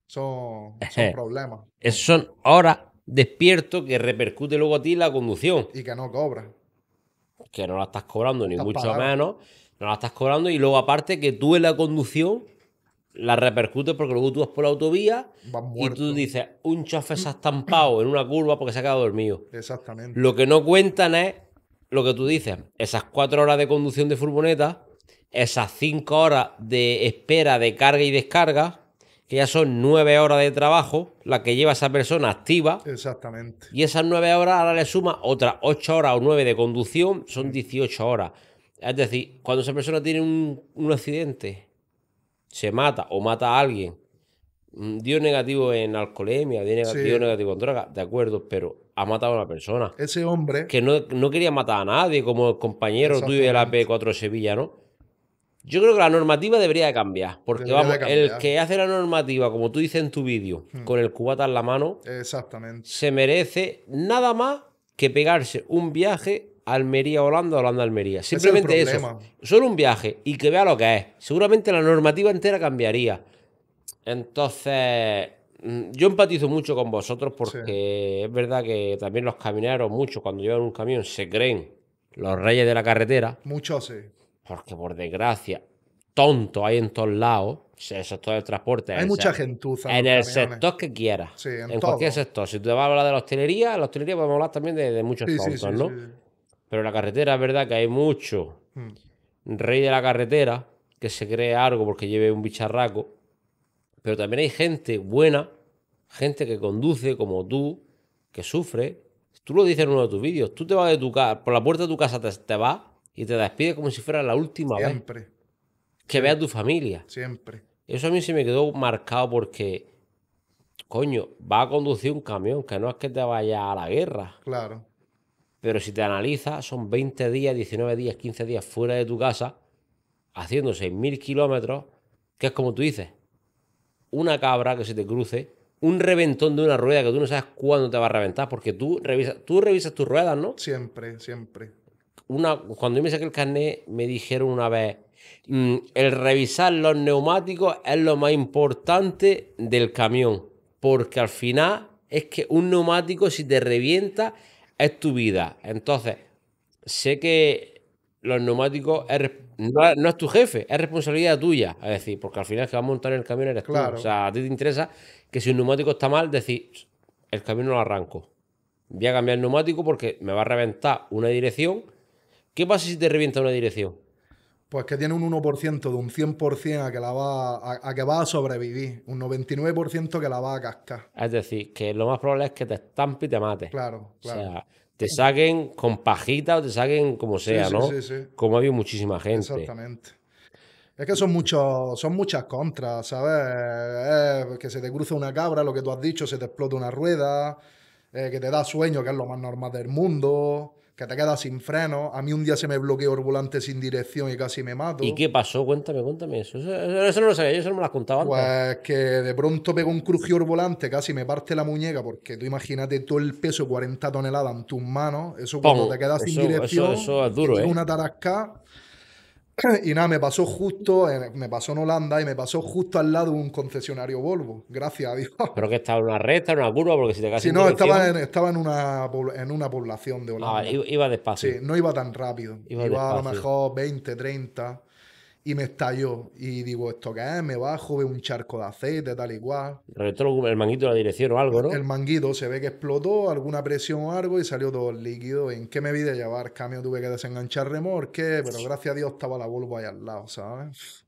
Son, problemas. esos son horas despierto que repercute luego a ti la conducción. Y que no cobras. Que no la estás cobrando, ni mucho menos. No la estás cobrando. Y luego, aparte, que tú en la conducción la repercute porque luego tú vas por la autovía y tú dices, un chofer se ha estampado en una curva porque se ha quedado dormido. Exactamente. Lo que no cuentan es lo que tú dices, esas cuatro horas de conducción de furgoneta, esas cinco horas de espera de carga y descarga, que ya son nueve horas de trabajo, la que lleva esa persona activa. Exactamente. Y esas nueve horas ahora le suma otras ocho horas o nueve de conducción, son 18 horas. Es decir, cuando esa persona tiene un accidente se mata o mata a alguien, mm, dio negativo en alcoholemia, dio negativo, en droga, de acuerdo, pero ha matado a una persona. Ese hombre. Que no, quería matar a nadie, como el compañero tuyo de la P4 Sevilla, ¿no? Yo creo que la normativa debería de cambiar, porque vamos, el que hace la normativa, como tú dices en tu vídeo, hmm. con el cubata en la mano, Exactamente. se merece nada más que pegarse un viaje Almería, Holanda, Holanda, Almería. Simplemente eso. Solo un viaje y que vea lo que es. Seguramente la normativa entera cambiaría. Entonces, mm, yo empatizo mucho con vosotros porque es verdad que también los camineros, muchos cuando llevan un camión, se creen los reyes de la carretera. Muchos sí. Porque por desgracia, tonto hay en todos lados. El sector del transporte. Hay mucha gentuza. En, el sector que quiera Sí, en, cualquier sector. Si te vas a hablar de la hostelería, en la hostelería podemos hablar también de, muchos sí, tontos, ¿no? Pero en la carretera es verdad que hay mucho hmm. rey de la carretera que se cree algo porque lleve un bicharraco. Pero también hay gente buena, gente que conduce como tú, que sufre. Tú lo dices en uno de tus vídeos. Tú te vas de tu casa, por la puerta de tu casa te, vas y te despides como si fuera la última Siempre. vez. Que veas tu familia. Siempre. Eso a mí se me quedó marcado porque, coño, va a conducir un camión, que no es que te vaya a la guerra. Claro. Pero si te analizas, son 20 días, 19 días, 15 días fuera de tu casa, haciendo 6.000 kilómetros, que es como tú dices, una cabra que se te cruce, un reventón de una rueda que tú no sabes cuándo te va a reventar, porque tú revisas, tú revisas tus ruedas, ¿no? Siempre, siempre. Una, cuando yo me saqué el carnet, me dijeron una vez, mm, el revisar los neumáticos es lo más importante del camión, porque al final es que un neumático si te revienta es tu vida. Entonces, sé que los neumáticos no, es tu jefe, es responsabilidad tuya. Es decir, porque al final que va a montar el camión eres tú. O sea, a ti te interesa que si un neumático está mal, decir, el camión lo arranco. Voy a cambiar el neumático porque me va a reventar una dirección. ¿Qué pasa si te revienta una dirección? pues que tiene un 1% de un 100% a que, la va, a, que va a sobrevivir, un 99% que la va a cascar. Es decir, que lo más probable es que te estampe y te mate. Claro, claro. O sea, te saquen con pajita o te saquen como sea, sí, ¿no? Sí, sí, Como ha habido muchísima gente. Exactamente. Es que son, muchos, son muchas contras, ¿sabes? Eh, que se te cruza una cabra, lo que tú has dicho, se te explota una rueda, eh, que te da sueño, que es lo más normal del mundo que te quedas sin freno. A mí un día se me bloqueó el volante sin dirección y casi me mato. ¿Y qué pasó? Cuéntame, cuéntame eso. Eso, no lo sabía, eso no me lo contaba Pues que de pronto pego un crujido volante, casi me parte la muñeca, porque tú imagínate todo el peso, 40 toneladas en tus manos. Eso cuando te quedas sin dirección, eso, es duro, eh. una tarasca. (coughs) Y nada, me pasó justo, eh, me pasó en Holanda y me pasó justo al lado de un concesionario Volvo, gracias a Dios. (laughs) Pero que estaba en una recta, en una curva, porque si te casi. Sí, no, estaba, en, estaba en, una, en una población de ah, Holanda. Ah, iba despacio. Sí, no iba tan rápido. iba a lo mejor 20, 30 y me estalló. Y digo, ¿esto qué es? Me bajo, veo un charco de aceite, tal y cual. el manguito de la dirección o algo, ¿no? El manguito se ve que explotó, alguna presión o algo y salió todo el líquido. ¿En qué me vi de llevar? Cambio tuve que desenganchar remorque, pero gracias a Dios estaba la Volvo ahí al lado, ¿sabes?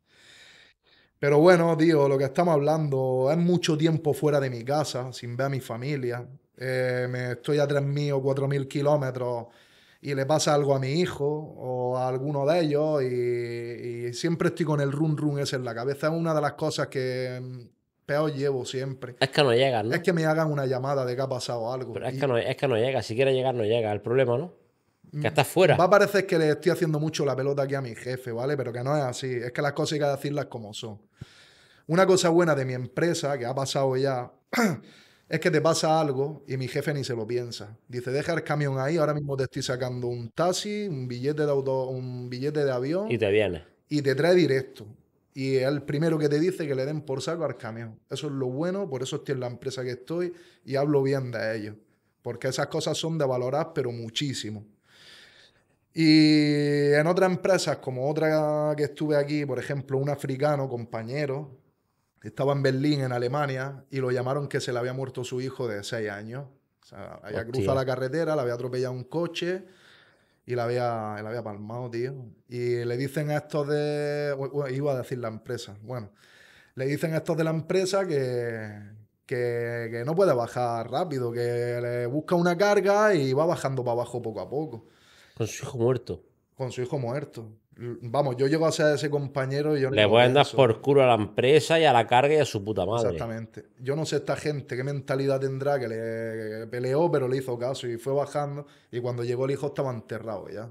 Pero bueno, tío, lo que estamos hablando es mucho tiempo fuera de mi casa, sin ver a mi familia. Eh, me estoy a 3.000 o 4.000 kilómetros y le pasa algo a mi hijo o a alguno de ellos y, siempre estoy con el run run ese en la cabeza. Es una de las cosas que mm, peor llevo siempre. Es que no llegan ¿no? Es que me hagan una llamada de que ha pasado algo. Pero es, que no, es que no llega, si quiere llegar no llega, el problema, ¿no? Que mm, estás fuera. Va a parecer que le estoy haciendo mucho la pelota aquí a mi jefe, ¿vale? Pero que no es así, es que las cosas hay que decirlas como son. Una cosa buena de mi empresa, que ha pasado ya (clears throat) es que te pasa algo y mi jefe ni se lo piensa. Dice, deja el camión ahí, ahora mismo te estoy sacando un taxi, un billete de auto, un billete de avión. Y te viene. Y te trae directo. Y es el primero que te dice que le den por saco al camión. Eso es lo bueno, por eso estoy en la empresa que estoy y hablo bien de ellos. Porque esas cosas son de valorar, pero muchísimo. Y en otras empresas, como otra que estuve aquí, por ejemplo, un africano, compañero, estaba en Berlín, en Alemania, y lo llamaron que se le había muerto su hijo de seis años. O sea, había cruza cruzado la carretera, le había atropellado un coche y la había, la había palmado, tío. Y le dicen a estos de... iba a decir la empresa, bueno. Le dicen a estos de la empresa que, que, que, no puede bajar rápido, que le busca una carga y va bajando para abajo poco a poco. Con su hijo muerto. Con su hijo muerto. Vamos, yo llego a ser ese compañero y yo... Le voy a dar por culo a la empresa y a la carga y a su puta madre. Exactamente. Yo no sé esta gente qué mentalidad tendrá que le peleó, pero le hizo caso y fue bajando y cuando llegó el hijo estaba enterrado ya.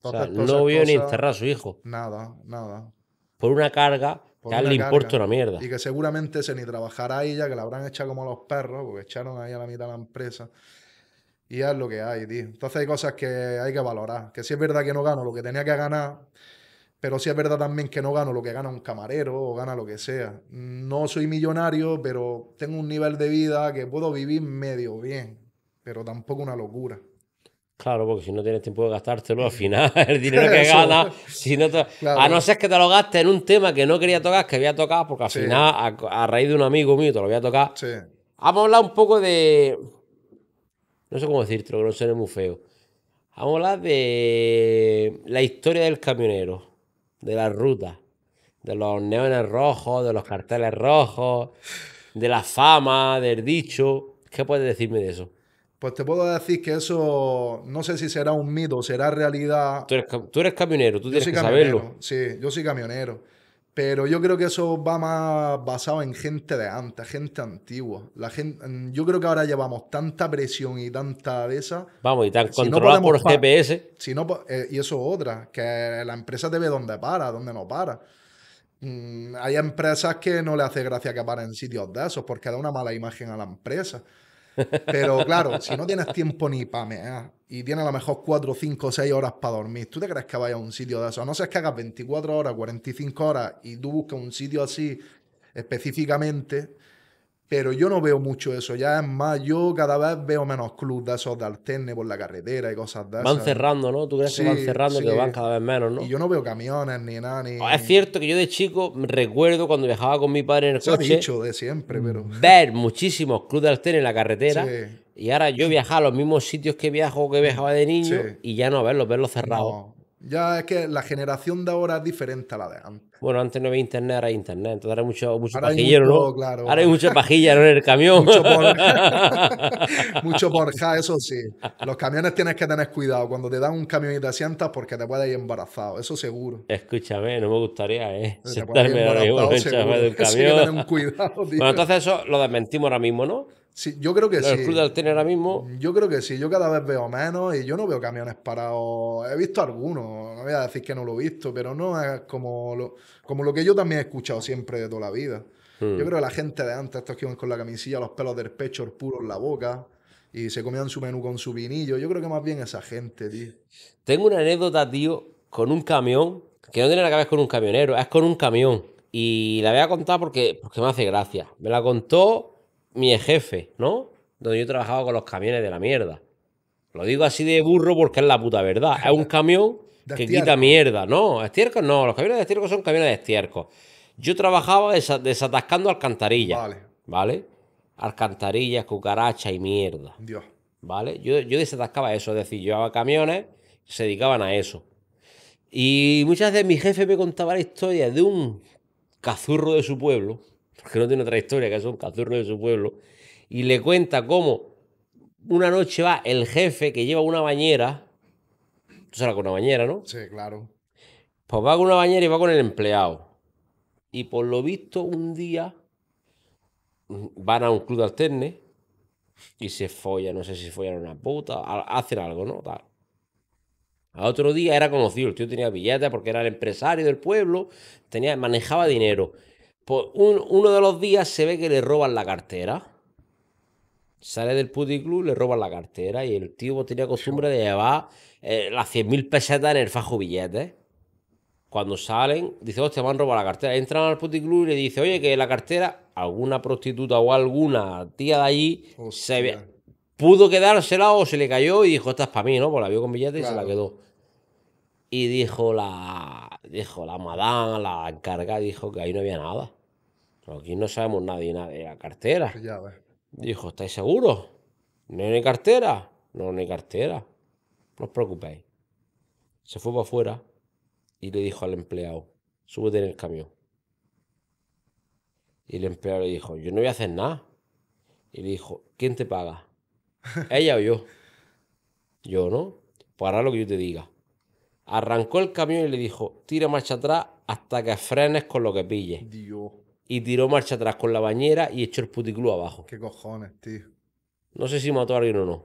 o sea, no vio ni enterrar a su hijo. Nada, nada. Por una carga que a él le importa una mierda. Y que seguramente se ni trabajará ella, que la habrán echado como a los perros, porque echaron ahí a la mitad de la empresa y es lo que hay, tío. Entonces hay cosas que hay que valorar. Que si es verdad que no gano lo que tenía que ganar, pero si es verdad también que no gano lo que gana un camarero o gana lo que sea. No soy millonario, pero tengo un nivel de vida que puedo vivir medio bien, pero tampoco una locura. Claro, porque si no tienes tiempo de gastártelo, al final (laughs) el dinero que gana si no a no ser que te lo gastes en un tema que no quería tocar, que había tocado, porque al final, a, raíz de un amigo mío, te lo voy a tocar. Sí. Vamos a hablar un poco de, no sé cómo decirlo, que no soy muy feo. Vamos a hablar de la historia del camionero, de la ruta, de los neones rojos, de los carteles rojos, de la fama, del dicho. ¿Qué puedes decirme de eso? Pues te puedo decir que eso no sé si será un mito, será realidad. Tú eres, camionero, tú tienes que saberlo. Sí, yo soy camionero. Pero yo creo que eso va más basado en gente de antes, gente antigua. La gente, mm, yo creo que ahora llevamos tanta presión y tanta de esa. Vamos, y tal, controlada por GPS. Eh, y eso es otra, que la empresa te ve dónde para, dónde no para. Mm, hay empresas que no le hace gracia que paren sitios de esos porque da una mala imagen a la empresa. Pero claro, si no tienes tiempo ni para mear y tienes a lo mejor 4, 5, 6 horas para dormir, ¿tú te crees que vayas a un sitio de eso? A no ser que hagas 24 horas, 45 horas y tú busques un sitio así específicamente pero yo no veo mucho eso. Ya es más, yo cada vez veo menos clubes de esos de alterne por la carretera y cosas de esas. Van cerrando, ¿no? ¿Tú crees que van cerrando y que van cada vez menos, no? Y yo no veo camiones ni nada. Ni... Ah, es cierto que yo de chico recuerdo cuando viajaba con mi padre en el Se coche. Ha dicho de siempre, pero. Ver muchísimos clubes de alterne en la carretera. Y ahora yo viajaba a los mismos sitios que viajo que viajaba de niño y ya no verlos, verlos cerrados. Ya es que la generación de ahora es diferente a la de antes. Bueno, antes no había internet, ahora hay internet. Entonces ahora hay mucho, mucho ahora ¿no? mucha pajilla en el camión. mucho, por... (laughs) mucho porja, eso sí. Los camiones tienes que tener cuidado cuando te dan un camión y te sientas porque te puedes ir embarazado, eso seguro. Escúchame, no me gustaría, ¿eh? Sentarme (laughs) camión. cuidado, Bueno, entonces eso lo desmentimos ahora mismo, ¿no? yo creo que sí. ahora mismo. Yo creo que sí. Yo cada vez veo menos y yo no veo camiones parados. He visto algunos. No voy a decir que no lo he visto, pero no es como lo, como lo que yo también he escuchado siempre de toda la vida. Yo hmm. creo que la gente de antes, estos que iban con la camisilla, los pelos del pecho, el puro en la boca y se comían su menú con su vinillo. Yo creo que más bien esa gente, tío. Tengo una anécdota, tío, con un camión que no tiene nada que ver con un camionero, es con un camión. Y la voy a contar porque, porque me hace gracia. Me la contó mi jefe, ¿no? Donde yo trabajaba con los camiones de la mierda. Lo digo así de burro porque es la puta verdad. Es un camión que quita mierda. No, estiércol no. Los camiones de estiércol son camiones de estiércol. Yo trabajaba desatascando alcantarillas. Vale. ¿Vale? Alcantarillas, cucarachas y mierda. Dios. ¿Vale? Yo, yo desatascaba eso. Es decir, llevaba camiones se dedicaban a eso. Y muchas veces mi jefe me contaba la historia de un cazurro de su pueblo porque no tiene otra historia, que es un cazurno de su pueblo, y le cuenta cómo una noche va el jefe que lleva una bañera, tú sabes con una bañera, ¿no? Sí, claro. Pues va con una bañera y va con el empleado. Y por lo visto un día van a un club de alterne y se follan, no sé si follan una puta, hacen algo, ¿no? Tal. A otro día era conocido, el tío tenía billetes porque era el empresario del pueblo, tenía, manejaba dinero. Pues uno de los días se ve que le roban la cartera. Sale del puticlub, le roban la cartera y el tío pues, tenía costumbre de llevar eh, las 100.000 pesetas en el fajo billetes. Cuando salen, dice, hostia, van a robar la cartera. Entran al puticlub y le dice, oye, que la cartera, alguna prostituta o alguna tía de allí se ve pudo quedársela o se le cayó y dijo, esta es para mí, ¿no? Pues la vio con billetes y se la quedó. Y dijo la, dijo la madame, la encargada, dijo que ahí no había nada aquí no sabemos nadie nada de la cartera. Pues dijo, ¿estáis seguros? ¿No hay cartera? No, no hay cartera. No os preocupéis. Se fue para afuera y le dijo al empleado, súbete en el camión. Y el empleado le dijo, yo no voy a hacer nada. Y le dijo, ¿quién te paga? (laughs) ¿Ella o yo? Yo, ¿no? Pues hará lo que yo te diga. Arrancó el camión y le dijo, tira marcha atrás hasta que frenes con lo que pille. Dios y tiró marcha atrás con la bañera y echó el puticlú abajo. ¿Qué cojones, tío? No sé si mató a alguien o no.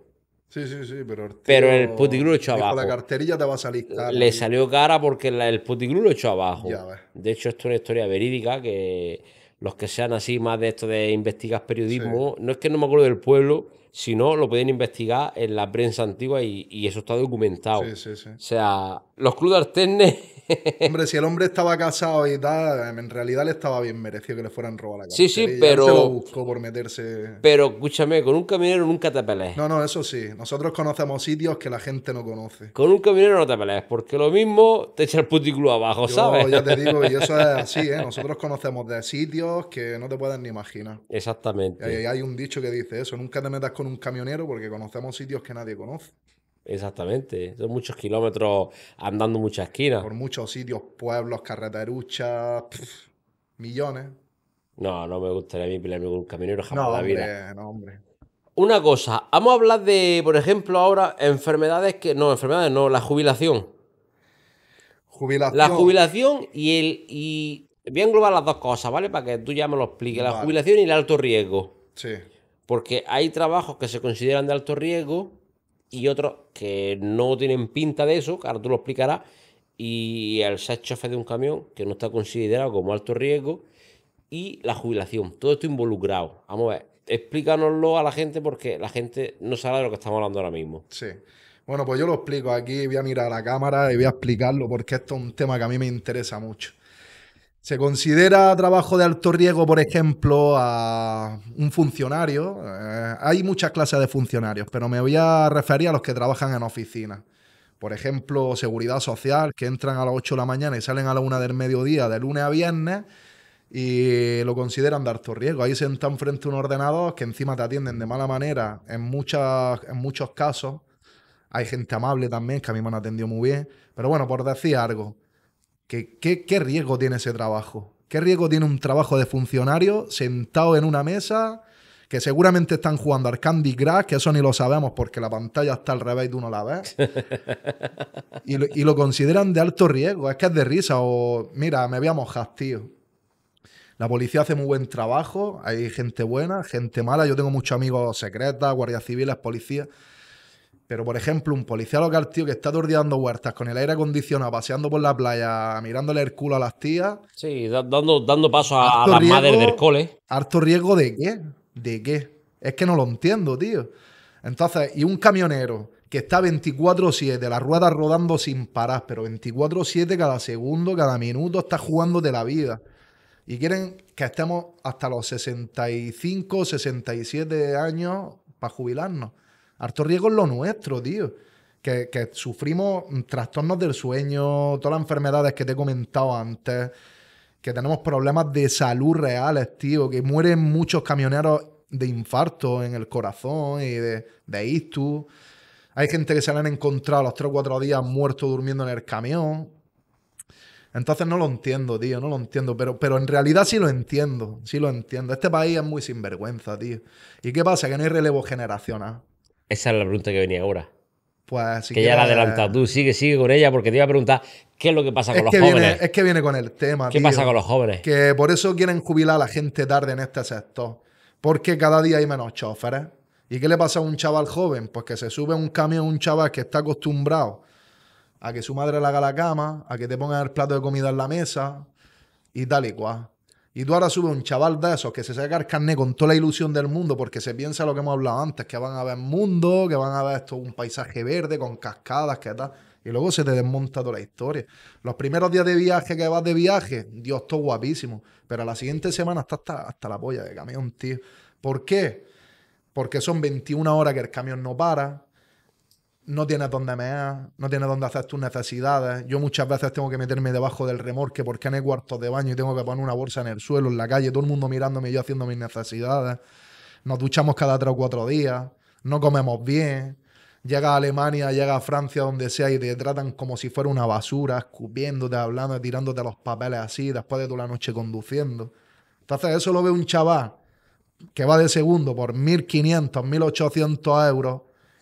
Sí, sí, sí, pero el, pero el puticlú lo echó abajo. La carterilla te va a salir Le salió cara porque el puticlú lo echó abajo. Ya ves. De hecho, esto es una historia verídica que los que sean así más de esto de investigar periodismo, no es que no me acuerdo del pueblo, sino lo pueden investigar en la prensa antigua y, y eso está documentado. Sí, sí, sí. O sea, los clubes tenés, (laughs) hombre, si el hombre estaba casado y tal, en realidad le estaba bien merecido que le fueran robar la casa. Sí, sí, pero. Se buscó por meterse. Pero escúchame, con un camionero nunca te pelees. No, no, eso sí. Nosotros conocemos sitios que la gente no conoce. Con un camionero no te pelees, porque lo mismo te echa el putículo abajo, Yo, ¿sabes? Ya te digo, y eso es así, ¿eh? (laughs) Nosotros conocemos de sitios que no te puedes ni imaginar. Exactamente. Y hay un dicho que dice eso: nunca te metas con un camionero porque conocemos sitios que nadie conoce. Exactamente, son muchos kilómetros andando muchas esquinas. Por muchos sitios, pueblos, carreteruchas, millones. No, no me gustaría a mí pelearme con un caminero jamás no, la vida. No, hombre. Una cosa, vamos a hablar de, por ejemplo, ahora enfermedades que. No, enfermedades, no, la jubilación. Jubilación. La jubilación y el. Y voy a englobar las dos cosas, ¿vale? Para que tú ya me lo expliques. La jubilación y el alto riesgo. Sí. Porque hay trabajos que se consideran de alto riesgo y otros que no tienen pinta de eso, que ahora tú lo explicarás, y el chofe de un camión que no está considerado como alto riesgo y la jubilación. Todo esto involucrado. Vamos a ver, explícanoslo a la gente porque la gente no sabe de lo que estamos hablando ahora mismo. Sí. Bueno, pues yo lo explico aquí, voy a mirar a la cámara y voy a explicarlo porque esto es un tema que a mí me interesa mucho. ¿Se considera trabajo de alto riesgo, por ejemplo, a un funcionario? Eh, hay muchas clases de funcionarios, pero me voy a referir a los que trabajan en oficinas. Por ejemplo, seguridad social, que entran a las 8 de la mañana y salen a la 1 del mediodía de lunes a viernes y lo consideran de alto riesgo. Ahí sentan frente a un ordenador que encima te atienden de mala manera en, muchas, en muchos casos. Hay gente amable también, que a mí me han atendido muy bien. Pero bueno, por decir algo. ¿Qué, riesgo tiene ese trabajo? ¿Qué riesgo tiene un trabajo de funcionario sentado en una mesa que seguramente están jugando al Candy Crush, que eso ni lo sabemos porque la pantalla está al revés tú no la ves. (laughs) y, lo, consideran de alto riesgo, es que es de risa o mira, me voy a mojar, tío. La policía hace muy buen trabajo, hay gente buena, gente mala, yo tengo muchos amigos secretos, guardias civiles, policías. Pero, por ejemplo, un policía local, tío, que está tordeando huertas con el aire acondicionado, paseando por la playa, mirándole el culo a las tías. Sí, dando, dando paso a, las madres del cole. ¿Harto riesgo de qué? ¿De qué? Es que no lo entiendo, tío. Entonces, y un camionero que está 24-7, las ruedas rodando sin parar, pero 24-7 cada segundo, cada minuto, está jugando de la vida. Y quieren que estemos hasta los 65, 67 años para jubilarnos. Harto riesgo es lo nuestro, tío. Que, sufrimos trastornos del sueño, todas las enfermedades que te he comentado antes, que tenemos problemas de salud reales, tío, que mueren muchos camioneros de infarto en el corazón y de, de Hay gente que se la han encontrado los 3 o 4 días muerto durmiendo en el camión. Entonces no lo entiendo, tío, no lo entiendo. Pero, pero en realidad sí lo entiendo, sí lo entiendo. Este país es muy sinvergüenza, tío. ¿Y qué pasa? Que no hay relevo generacional. Esa es la pregunta que venía ahora. Pues, que, que ya la adelantas tú, sigue, sigue con ella, porque te iba a preguntar qué es lo que pasa con los jóvenes. es que viene con el tema. ¿Qué pasa con los jóvenes? Que por eso quieren jubilar a la gente tarde en este sector, porque cada día hay menos choferes. ¿Y qué le pasa a un chaval joven? Pues que se sube a un camión un chaval que está acostumbrado a que su madre le haga la cama, a que te ponga el plato de comida en la mesa y tal y cual. Y tú ahora subes un chaval de esos que se saca el carnet con toda la ilusión del mundo porque se piensa lo que hemos hablado antes, que van a ver mundo, que van a ver esto, un paisaje verde con cascadas, que tal. Y luego se te desmonta toda la historia. Los primeros días de viaje que vas de viaje, Dios, todo guapísimo. Pero la siguiente semana está hasta, hasta la polla de camión, tío. ¿Por qué? Porque son 21 horas que el camión no para, no tienes dónde mear, no tienes dónde hacer tus necesidades. Yo muchas veces tengo que meterme debajo del remorque porque en el cuarto de baño y tengo que poner una bolsa en el suelo, en la calle, todo el mundo mirándome y yo haciendo mis necesidades. Nos duchamos cada tres o cuatro días, no comemos bien. Llega a Alemania, llega a Francia, donde sea, y te tratan como si fuera una basura, escupiéndote, hablando, tirándote los papeles así, después de toda la noche conduciendo. Entonces, eso lo ve un chaval que va de segundo por 1.500, 1.800 euros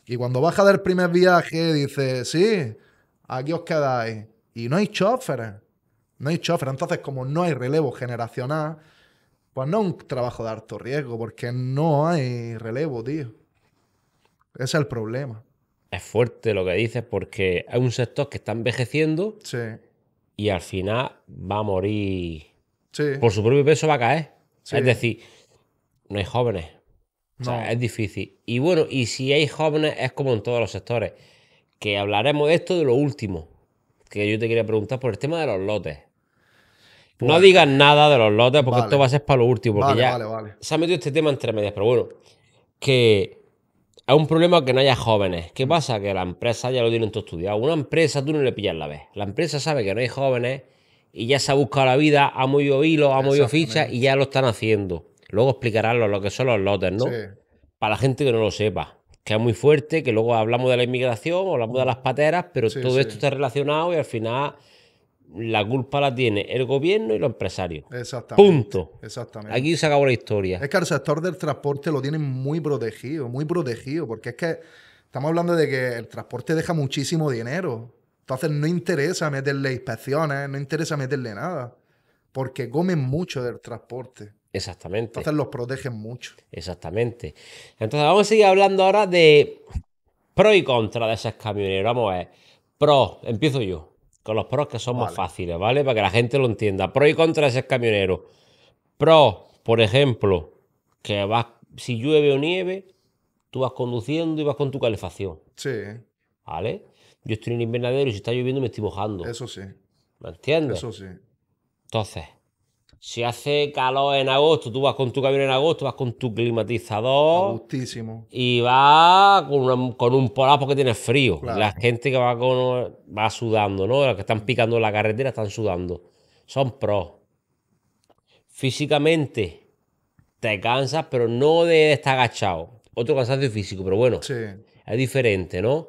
y cuando baja del primer viaje, dice, sí, aquí os quedáis. Y no hay choferes. No hay choferes. Entonces, como no hay relevo generacional, pues no es un trabajo de alto riesgo, porque no hay relevo, tío. Ese es el problema. Es fuerte lo que dices, porque es un sector que está envejeciendo y al final va a morir. Por su propio peso va a caer. Es decir, no hay jóvenes, es difícil. Y bueno, y si hay jóvenes, es como en todos los sectores. Que hablaremos de esto de lo último. Que yo te quería preguntar por el tema de los lotes. no pues- digas nada de los lotes, porque esto va a ser para lo último. Porque ya se ha metido este tema entre medias, pero bueno. Que es un problema que no haya jóvenes. ¿Qué pasa? Que la empresa ya lo tienen todo estudiado. Una empresa tú no le pillas la vez. La empresa sabe que no hay jóvenes y ya se ha buscado la vida, ha movido hilos, ha movido fichas y ya lo están haciendo. Luego explicarán lo que son los lotes, ¿no? Para la gente que no lo sepa que es muy fuerte, que luego hablamos de la inmigración, hablamos de las pateras, pero todo esto está relacionado y al final la culpa la tiene el gobierno y los empresarios. Exactamente. Punto. Exactamente. Aquí se acabó la historia. Es que el sector del transporte lo tienen muy protegido, muy protegido, porque es que estamos hablando de que el transporte deja muchísimo dinero. Entonces no interesa meterle inspecciones, no interesa meterle nada, porque comen mucho del transporte. Exactamente. Entonces los protegen mucho. Exactamente. Entonces vamos a seguir hablando ahora de pro y contra de esos camioneros. Vamos a ver. Pro, empiezo yo. Con los pros que son más fáciles, ¿vale? Para que la gente lo entienda. Pro y contra de esos camioneros. Pro, por ejemplo, que vas, si llueve o nieve, tú vas conduciendo y vas con tu calefacción. Sí. ¿Vale? Yo estoy en invernadero y si está lloviendo me estoy mojando. Eso sí. ¿Me entiendes? Eso sí. Entonces, si hace calor en agosto, tú vas con tu camión en agosto, vas con tu climatizador. Agustísimo. Y vas con, un polar porque tienes frío. La gente que va con va sudando, ¿no? Los que están picando la carretera están sudando. Son pros. Físicamente te cansas, pero no de estar agachado. Otro cansancio físico, pero bueno. Sí. Es diferente, ¿no?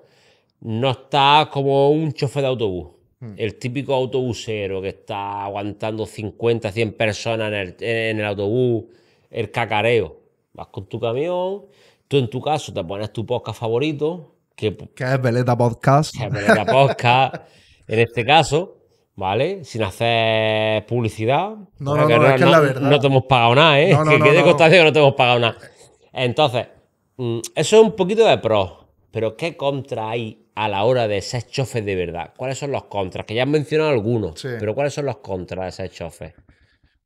No estás como un chofer de autobús Mm. El típico autobusero que está aguantando 50, 100 personas en el, autobús, el cacareo. Vas con tu camión, tú en tu caso te pones tu podcast favorito. Que, es Veleta Podcast. Que es Veleta Podcast, en este caso, ¿vale? Sin hacer publicidad. No, no, no, es que la verdad. No te hemos pagado nada, ¿eh? que quede constancia que no te hemos pagado nada. Entonces, mm, eso es un poquito de pro, pero ¿qué contra hay a la hora de ser chofer de verdad? ¿Cuáles son los contras? Que ya han mencionado algunos, pero ¿cuáles son los contras de ser chofer?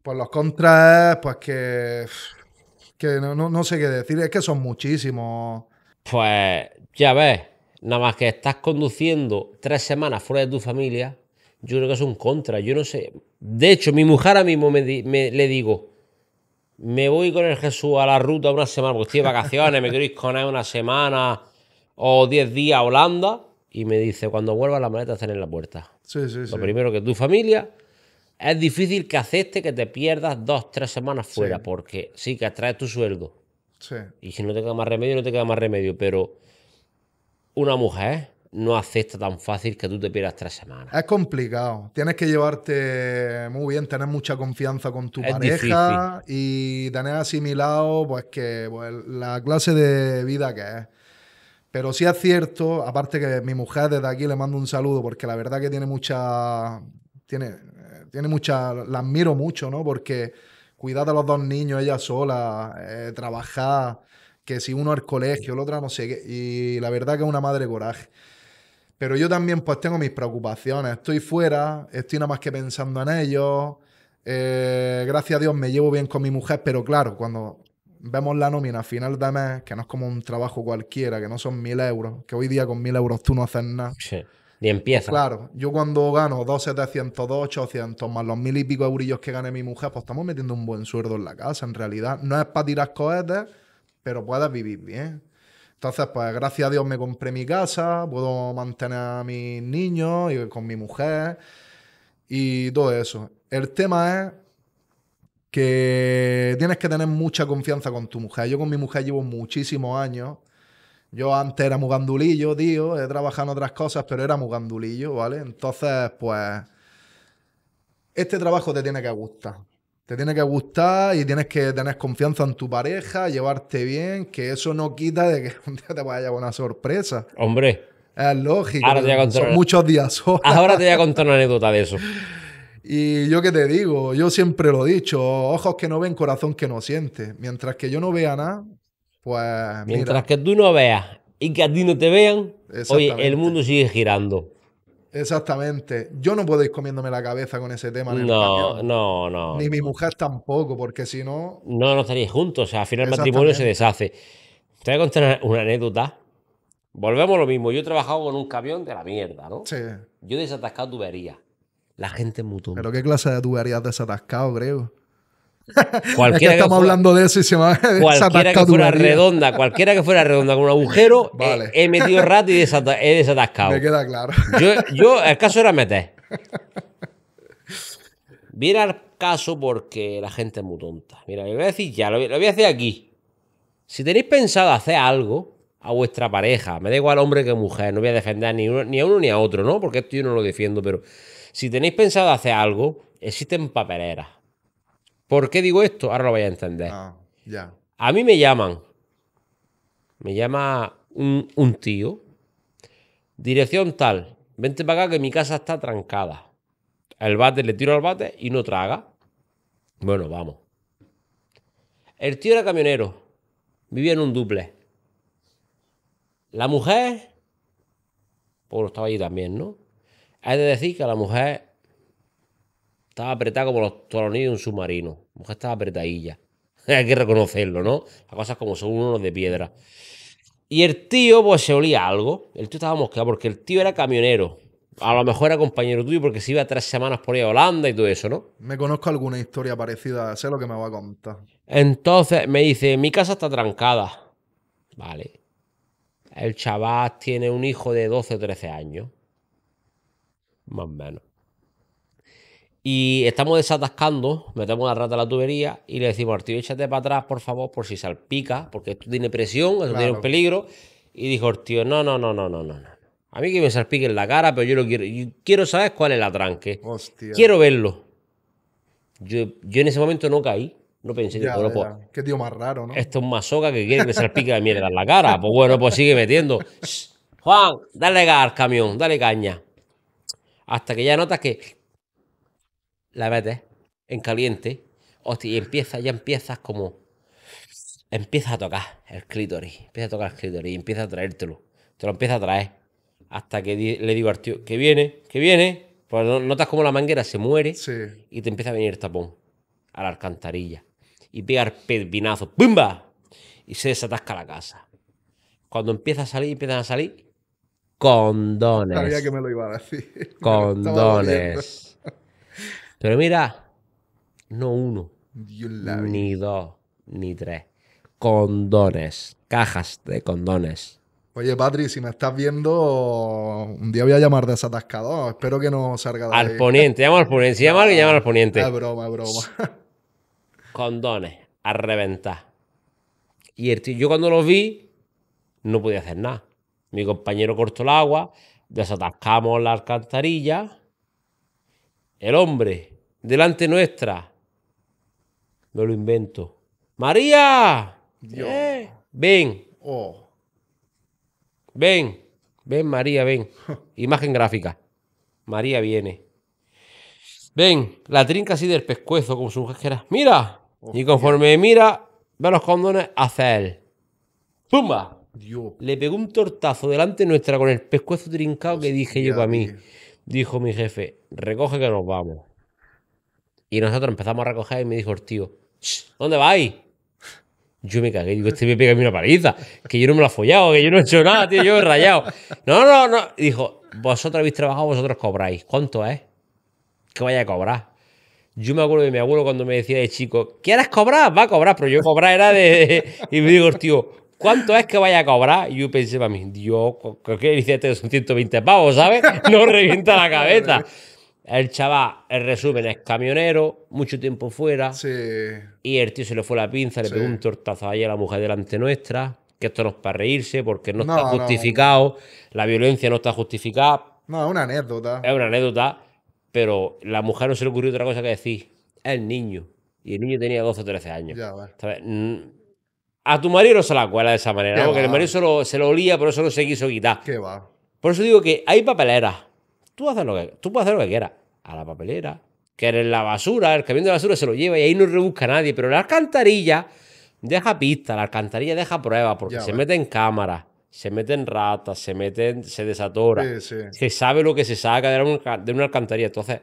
Pues los contras, pues que. que no, sé qué decir, es que son muchísimos. Pues ya ves, nada más que estás conduciendo tres semanas fuera de tu familia, yo creo que es un contra. Yo no sé. De hecho, mi mujer ahora mismo me, me le digo, me voy con el Jesús a la ruta una semana, porque estoy de vacaciones, me quiero ir con él una semana o 10 días a Holanda y me dice, cuando vuelva la maleta hacer en la puerta. Sí, sí, Lo primero que tu familia, es difícil que acepte que te pierdas dos, tres semanas fuera, porque sí, que atraes tu sueldo. Sí. Y si no te queda más remedio, no te queda más remedio, pero una mujer ¿eh? no acepta tan fácil que tú te pierdas tres semanas. Es complicado. Tienes que llevarte muy bien, tener mucha confianza con tu pareja y tener asimilado pues que pues, la clase de vida que es. Pero sí es cierto, aparte que mi mujer desde aquí le mando un saludo, porque la verdad que tiene mucha. Tiene, eh, tiene mucha. La admiro mucho, ¿no? Porque cuidar a los dos niños ella sola, eh, trabajar, que si uno al colegio, el otro no sé qué. Y la verdad que es una madre coraje. Pero yo también, pues tengo mis preocupaciones. Estoy fuera, estoy nada más que pensando en ellos. Eh, gracias a Dios me llevo bien con mi mujer, pero claro, cuando vemos la nómina a final de mes, que no es como un trabajo cualquiera, que no son mil euros, que hoy día con mil euros tú no haces nada. Sí. Y empieza. Claro, yo cuando gano 2,700, 2,800 más los mil y pico eurillos que gane mi mujer, pues estamos metiendo un buen sueldo en la casa. En realidad, no es para tirar cohetes, pero puedes vivir bien. Entonces, pues gracias a Dios me compré mi casa, puedo mantener a mis niños y con mi mujer y todo eso. El tema es que tienes que tener mucha confianza con tu mujer. Yo con mi mujer llevo muchísimos años. Yo antes era mugandulillo, tío, he trabajado en otras cosas, pero era mugandulillo, ¿vale? Entonces, pues, este trabajo te tiene que gustar. Te tiene que gustar y tienes que tener confianza en tu pareja, llevarte bien, que eso no quita de que (laughs) un día te vaya a una sorpresa. Hombre. Es lógico. muchos días Ahora te voy a contar una anécdota de eso. (laughs) Y yo que te digo, yo siempre lo he dicho, ojos que no ven, corazón que no siente. Mientras que yo no vea nada, pues... Mientras que tú no veas y que a ti no te vean, hoy el mundo sigue girando. Exactamente. Yo no puedo ir comiéndome la cabeza con ese tema. no, no, no. Ni mi mujer tampoco, porque si no... No, no juntos. O sea, al final el matrimonio se deshace. Te voy a contar una anécdota. Volvemos a lo mismo. Yo he trabajado con un camión de la mierda, ¿no? Sí. Yo he desatascado tuberías. La gente mutua. Pero qué clase de tuberías desatascado, creo. (laughs) Cualquiera que estamos hablando de eso y se me (laughs) ha Cualquiera que fuera redonda, cualquiera que fuera redonda con un agujero, (laughs) eh, he, metido rato y he desatascado. Me queda claro. Yo, el caso era meter. Mira el caso porque la gente es muy tonta. Mira, lo voy a decir ya, lo, voy a hacer aquí. Si tenéis pensado hacer algo a vuestra pareja, me da igual hombre que mujer, no voy a defender ni, ni a uno ni a otro, ¿no? Porque esto yo no lo defiendo, pero si tenéis pensado hacer algo, existen papeleras. ¿Por qué digo esto? Ahora lo vais a entender. Ah, ya. A mí me llaman. Me llama un, tío. Dirección tal. Vente para acá que mi casa está trancada. El bate, le tiro al bate y no traga. Bueno, vamos. El tío era camionero. Vivía en un duple. La mujer. Pues estaba allí también, ¿no? Hay de decir que la mujer estaba apretada como los tornillos de un submarino. La mujer estaba apretadilla. (laughs) Hay que reconocerlo, ¿no? Las cosas como son unos de piedra. Y el tío, pues se olía algo. El tío estaba mosqueado porque el tío era camionero. A lo mejor era compañero tuyo porque se iba tres semanas por ahí a Holanda y todo eso, ¿no? Me conozco alguna historia parecida, sé lo que me va a contar. Entonces me dice, mi casa está trancada. Vale. El chaval tiene un hijo de 12 o 13 años más o menos. Y estamos desatascando, metemos la rata a la tubería y le decimos tío, échate para atrás, por favor, por si salpica, porque esto tiene presión, esto tiene un peligro. Y dijo tío, no, no, no, no, no, no. A mí que me salpique en la cara, pero yo lo quiero. quiero saber cuál es la tranque Hostia. Quiero verlo. Yo, en ese momento no caí. No pensé, que puedo Qué tío más raro, ¿no? Esto es un masoca que quiere que me salpique la mierda en la cara. Pues bueno, pues sigue metiendo. Juan, dale gas camión, dale caña. Hasta que ya notas que la metes en caliente. o y empieza, ya empiezas como. empieza a tocar el clítoris. empieza a tocar el clítoris y a traértelo. Te lo empieza a traer. Hasta que le digo al tío, que viene, que viene. Pues notas como la manguera se muere y te empieza a venir el tapón a la alcantarilla. Y pega el pepinazo. ¡Pumba! Y se desatasca la casa. Cuando empieza a salir, empiezan a salir Condones. Sabía que me lo iba a decir. (laughs) Condones. Pero mira, no uno, ni dos, ni tres. Condones. Cajas de condones. Oye, Patri, si me estás viendo, un día voy a llamar desatascador. Espero que no salga de Al poniente, llama al poniente. Si llama alguien, llama al poniente. broma, broma. (laughs) Condones, a reventar. Y yo cuando los vi, no podía hacer nada. Mi compañero cortó el agua, desatascamos la alcantarilla. El hombre, delante nuestra, me lo invento. María, eh, ven. Oh. Ven, ven María, ven. (laughs) Imagen gráfica. María viene. Ven, la trinca así del pescuezo, como su mujer Mira. y conforme mira, ve los condones hacia él. ¡Zumba! Le pegó un tortazo delante nuestra con el pescuezo trincado que dije yo para mí. Dijo mi jefe, recoge que nos vamos. Y nosotros empezamos a recoger y me dijo tío, ¿dónde vais? Yo me cagué, digo, este me pega a mí una paliza, que yo no me lo he follado, que yo no he hecho nada, tío, yo he rayado. No, no, no. Dijo, vosotros habéis trabajado, vosotros cobráis. ¿Cuánto es? Que vaya a cobrar. Yo me acuerdo de mi abuelo cuando me decía de chico, harás? cobrar? Va a cobrar, pero yo cobrar era de. Y me digo, tío, ¿cuánto es que vaya a cobrar? Y yo pensé para mí, Dios, creo que billete este son 120 pavos, ¿sabes? (laughs) No revienta la cabeza. El chaval, el resumen, es camionero, mucho tiempo fuera. Sí. Y el tío se le fue la pinza, le pegó un tortazo ahí a la mujer delante nuestra. Que esto no es para reírse porque no, está justificado. La violencia no está justificada. No, es una anécdota. Es una anécdota. Pero la mujer no se le ocurrió otra cosa que decir. Es el niño. Y el niño tenía 12 o 13 años. Ya, a tu marido no se la cuela de esa manera, porque el marido se lo, se olía, por eso no se quiso quitar. ¿Qué Por eso digo que hay papeleras. Tú, haces lo que, tú puedes hacer lo que quieras. A la papelera, que en la basura, el camión de basura se lo lleva y ahí no rebusca nadie. Pero la alcantarilla deja pista, la alcantarilla deja prueba. porque se mete en cámaras se mete en ratas, se meten, se desatora, sí, se sabe lo que se saca de una, de una alcantarilla. Entonces,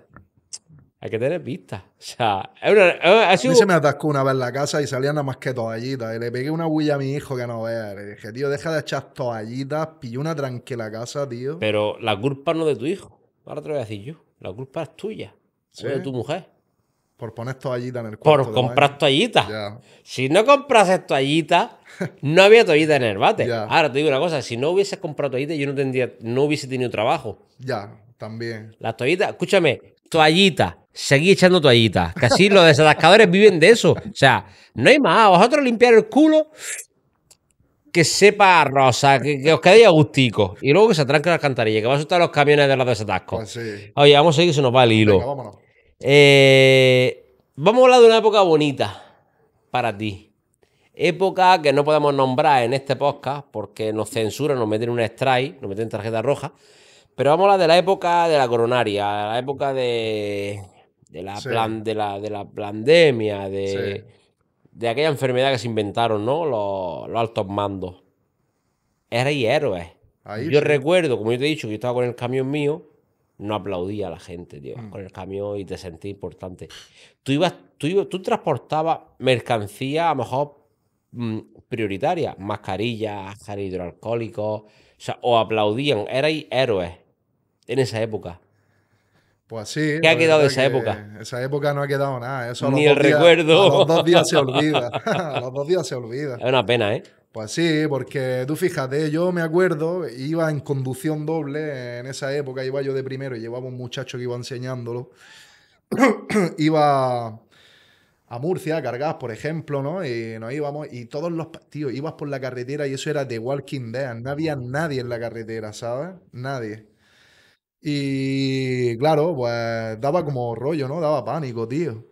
hay que tener vista. O sea, es una, a mí se me atascó una vez la casa y salían nada más que toallitas. Y le pegué una huella a mi hijo que no vea. Le dije, tío, deja de echar toallitas, pillé una tranquila casa, tío. Pero la culpa no es de tu hijo. Ahora te lo voy a decir yo. La culpa es tuya. de tu mujer. Por poner toallitas en el cuarto. Por comprar toallitas. Si no comprases toallitas, (laughs) no había toallitas en el bate. Ahora te digo una cosa, si no hubieses comprado toallitas, yo no tendría, no hubiese tenido trabajo. Ya, también. Las toallitas, escúchame, toallita, Seguí echando que Casi los desatascadores viven de eso. O sea, no hay más. Vosotros limpiar el culo que sepa rosa, que, que os quede agustico. Y luego que se atranque la alcantarilla, que va a asustar los camiones de los desatascos. Ah, Oye, vamos a seguir que se nos va el hilo. Eh, vamos a hablar de una época bonita para ti. Época que no podemos nombrar en este podcast porque nos censuran, nos meten un strike, nos meten tarjeta roja. Pero vamos a de la época de la coronaria, la época de, la, plan, de, de la pandemia, de, aquella enfermedad que se inventaron, ¿no? Los, altos mandos. Erais héroes. yo recuerdo, como yo te he dicho, que yo estaba con el camión mío, no aplaudía a la gente, tío, mm. con el camión y te sentí importante. Tú ibas, tú, tú transportabas mercancía a lo mejor mm, prioritaria, mascarillas, gel hidroalcohólico, o o aplaudían, erais héroes en esa época? Pues sí. ¿Qué ha quedado de esa época? Esa época no ha quedado nada. Eso Ni el recuerdo. los dos días se olvida. (laughs) (laughs) los dos días se olvida. Es una pena, ¿eh? Pues sí, porque tú fíjate, yo me acuerdo, iba en conducción doble en esa época, iba yo de primero y llevaba un muchacho que iba enseñándolo. (coughs) iba a Murcia, a Cargas por ejemplo, ¿no? Y nos íbamos y todos los... Tío, ibas por la carretera y eso era de Walking Dead. No había nadie en la carretera, ¿sabes? Nadie. Y claro, pues daba como rollo, ¿no? Daba pánico, tío.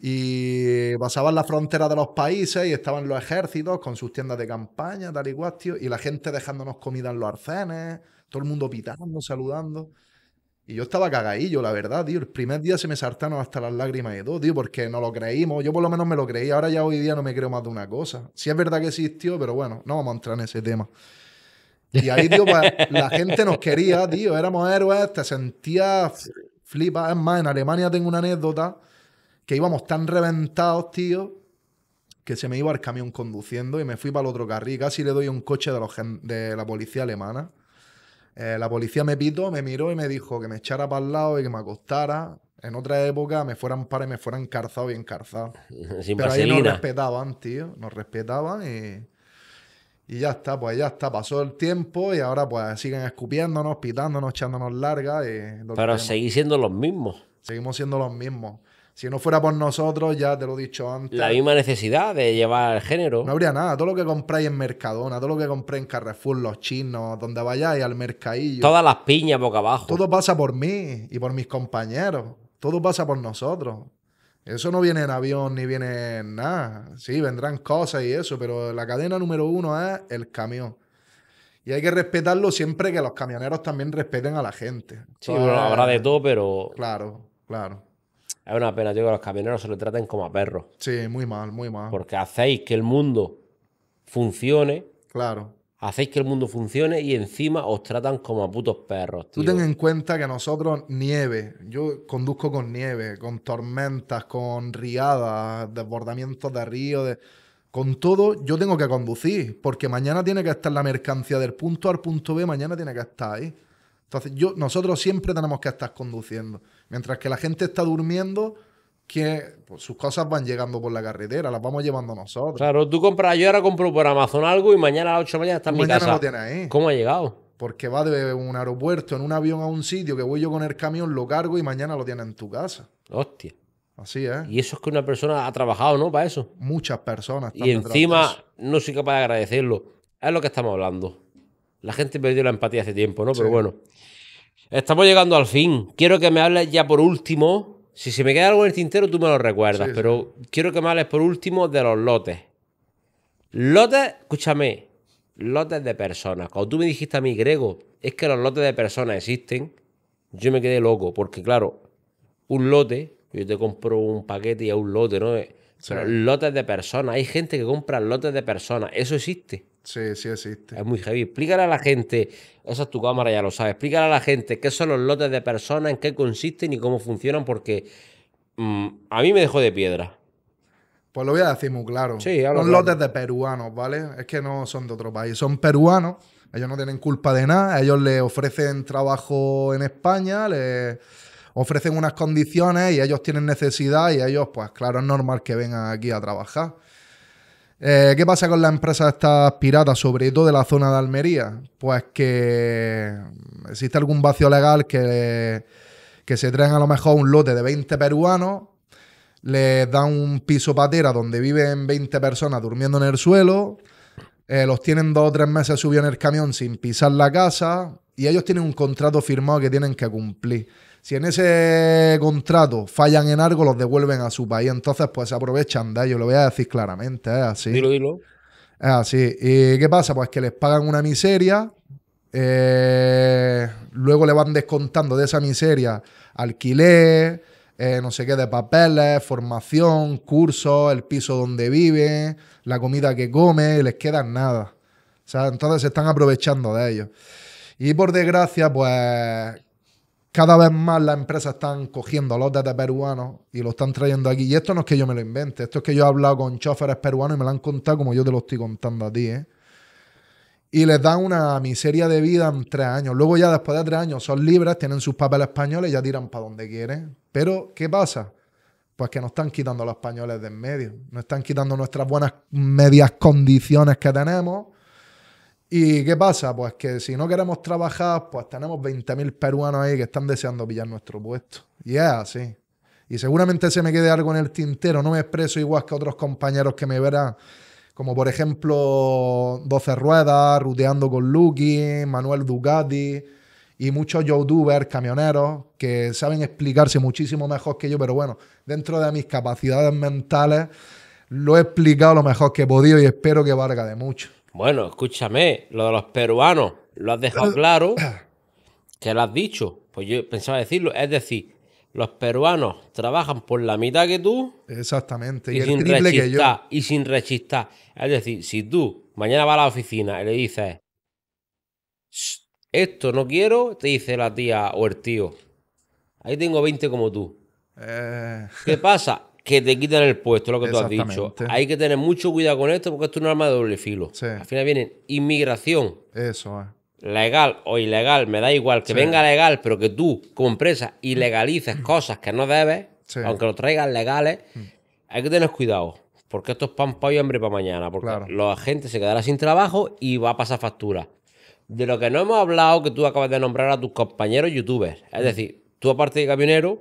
Y pasaban las frontera de los países y estaban los ejércitos con sus tiendas de campaña, tal y cual, tío. Y la gente dejándonos comida en los arcenes, todo el mundo pitando, saludando. Y yo estaba cagadillo, la verdad, tío. El primer día se me saltaron hasta las lágrimas y todo, tío, porque no lo creímos. Yo por lo menos me lo creí. Ahora ya hoy día no me creo más de una cosa. Sí es verdad que existió, pero bueno, no vamos a entrar en ese tema. Y ahí, tío, pues, la gente nos quería, tío. Éramos héroes, te sentías flipa. Es más, en Alemania tengo una anécdota que íbamos tan reventados, tío, que se me iba el camión conduciendo y me fui para el otro carril. Casi le doy un coche de, la policía alemana. Eh, la policía me pitó, me miró y me dijo que me echara para el lado y que me acostara. En otra época me fueran para y me fueran encarzado y encarzado. (laughs) Pero ahí nos respetaban, tío. Nos respetaban y y ya está, pues ya está, pasó el tiempo y ahora pues siguen escupiéndonos, pitándonos, echándonos largas. Y eh, Pero seguís siendo los mismos. Seguimos siendo los mismos. Si no fuera por nosotros, ya te lo he dicho antes. La misma necesidad de llevar el género. No habría nada. Todo lo que compráis en Mercadona, todo lo que compréis en Carrefour, los chinos, donde vayáis, al mercadillo. Todas las piñas boca abajo. Todo pasa por mí y por mis compañeros. Todo pasa por nosotros. Eso no viene en avión ni viene en nada. Sí, vendrán cosas y eso, pero la cadena número uno es el camión. Y hay que respetarlo siempre que los camioneros también respeten a la gente. Sí, habrá de todo, pero. Claro, claro. Es una pena, tío, que los camioneros se lo traten como a perros. Sí, muy mal, muy mal. Porque hacéis que el mundo funcione. Claro hacéis que el mundo funcione y encima os tratan como a putos perros. Tú ten en cuenta que nosotros nieve, yo conduzco con nieve, con tormentas, con riadas, desbordamientos de río, con todo yo tengo que conducir, porque mañana tiene que estar la mercancía del punto A al punto B, mañana tiene que estar ahí. Entonces yo, nosotros siempre tenemos que estar conduciendo. Mientras que la gente está durmiendo que pues, sus cosas van llegando por la carretera, las vamos llevando nosotros. Claro, tú compras, yo ahora compro por Amazon algo y mañana a las 8 de la mañana está en mi mañana lo tienes ahí. ¿Cómo ha llegado? Porque va de un aeropuerto en un avión a un sitio que voy yo con el camión, lo cargo y mañana lo tienes en tu casa. Hostia. Así es. Y eso es que una persona ha trabajado, ¿no? Para eso. Muchas personas. Y encima no soy capaz de agradecerlo. Es lo que estamos hablando. La gente perdió la empatía hace tiempo, ¿no? Pero bueno. Estamos llegando al fin. Quiero que me hables ya por último si se me queda algo en el tintero, tú me lo recuerdas, pero quiero que me hables por último de los lotes. Lotes, escúchame, lotes de personas. Cuando tú me dijiste a mí, Grego, es que los lotes de personas existen, yo me quedé loco, porque claro, un lote, yo te compro un paquete y a un lote, ¿no? Pero lotes de personas, hay gente que compra lotes de personas, eso existe. Sí, sí existe. Es muy heavy. Explícale a la gente, esa es tu cámara, ya lo sabes. Explícale a la gente qué son los lotes de personas, en qué consisten y cómo funcionan, porque mm, a mí me dejó de piedra. Pues lo voy a decir muy claro. Sí, son lotes de peruanos, ¿vale? Es que no son de otro país, son peruanos. Ellos no tienen culpa de nada. Ellos les ofrecen trabajo en España, les ofrecen unas condiciones y ellos tienen necesidad y ellos, pues claro, es normal que vengan aquí a trabajar. Eh, ¿Qué pasa con las empresas estas piratas, sobre todo de la zona de Almería? Pues que existe algún vacío legal que, se traen a lo mejor un lote de 20 peruanos, les dan un piso patera donde viven 20 personas durmiendo en el suelo, eh, los tienen dos o tres meses subidos en el camión sin pisar la casa y ellos tienen un contrato firmado que tienen que cumplir. Si en ese contrato fallan en algo, los devuelven a su país. Entonces, pues se aprovechan de ellos. Lo voy a decir claramente, es ¿eh? así. Dilo, dilo. Es así. ¿Y qué pasa? Pues que les pagan una miseria. Eh, luego le van descontando de esa miseria alquiler, eh, no sé qué, de papeles, formación, cursos, el piso donde vive la comida que come, y les queda nada. O sea, entonces se están aprovechando de ellos. Y por desgracia, pues cada vez más las empresas están cogiendo a los de peruanos y lo están trayendo aquí. Y esto no es que yo me lo invente, esto es que yo he hablado con choferes peruanos y me lo han contado como yo te lo estoy contando a ti. ¿eh? Y les dan una miseria de vida en tres años. Luego ya después de tres años son libres, tienen sus papeles españoles y ya tiran para donde quieren. Pero ¿qué pasa? Pues que nos están quitando los españoles de en medio. Nos están quitando nuestras buenas medias condiciones que tenemos ¿Y qué pasa? Pues que si no queremos trabajar, pues tenemos 20.000 peruanos ahí que están deseando pillar nuestro puesto. Y es así. Y seguramente se me quede algo en el tintero. No me expreso igual que otros compañeros que me verán. Como por ejemplo 12 Ruedas, Ruteando con Lucky, Manuel Ducati y muchos youtubers, camioneros, que saben explicarse muchísimo mejor que yo. Pero bueno, dentro de mis capacidades mentales, lo he explicado lo mejor que he podido y espero que valga de mucho. Bueno, escúchame, lo de los peruanos, lo has dejado claro, que lo has dicho. Pues yo pensaba decirlo, es decir, los peruanos trabajan por la mitad que tú. Exactamente, y, sin rechistar, Y sin rechistar. Es decir, si tú mañana vas a la oficina y le dices, esto no quiero, te dice la tía o el tío, ahí tengo 20 como tú. Eh. ¿Qué pasa? que te quitan el puesto, lo que tú has dicho. Hay que tener mucho cuidado con esto porque esto es un arma de doble filo. Al final viene inmigración. Eso, eh. Legal o ilegal, me da igual que venga legal, pero que tú, como empresa, ilegalices mm. cosas que no debes, aunque lo traigan legales, mm. hay que tener cuidado. Porque esto es pan para y hambre para mañana. Porque los la gente se quedará sin trabajo y va a pasar factura. De lo que no hemos hablado, que tú acabas de nombrar a tus compañeros youtubers. Es mm. decir, tú aparte de camionero,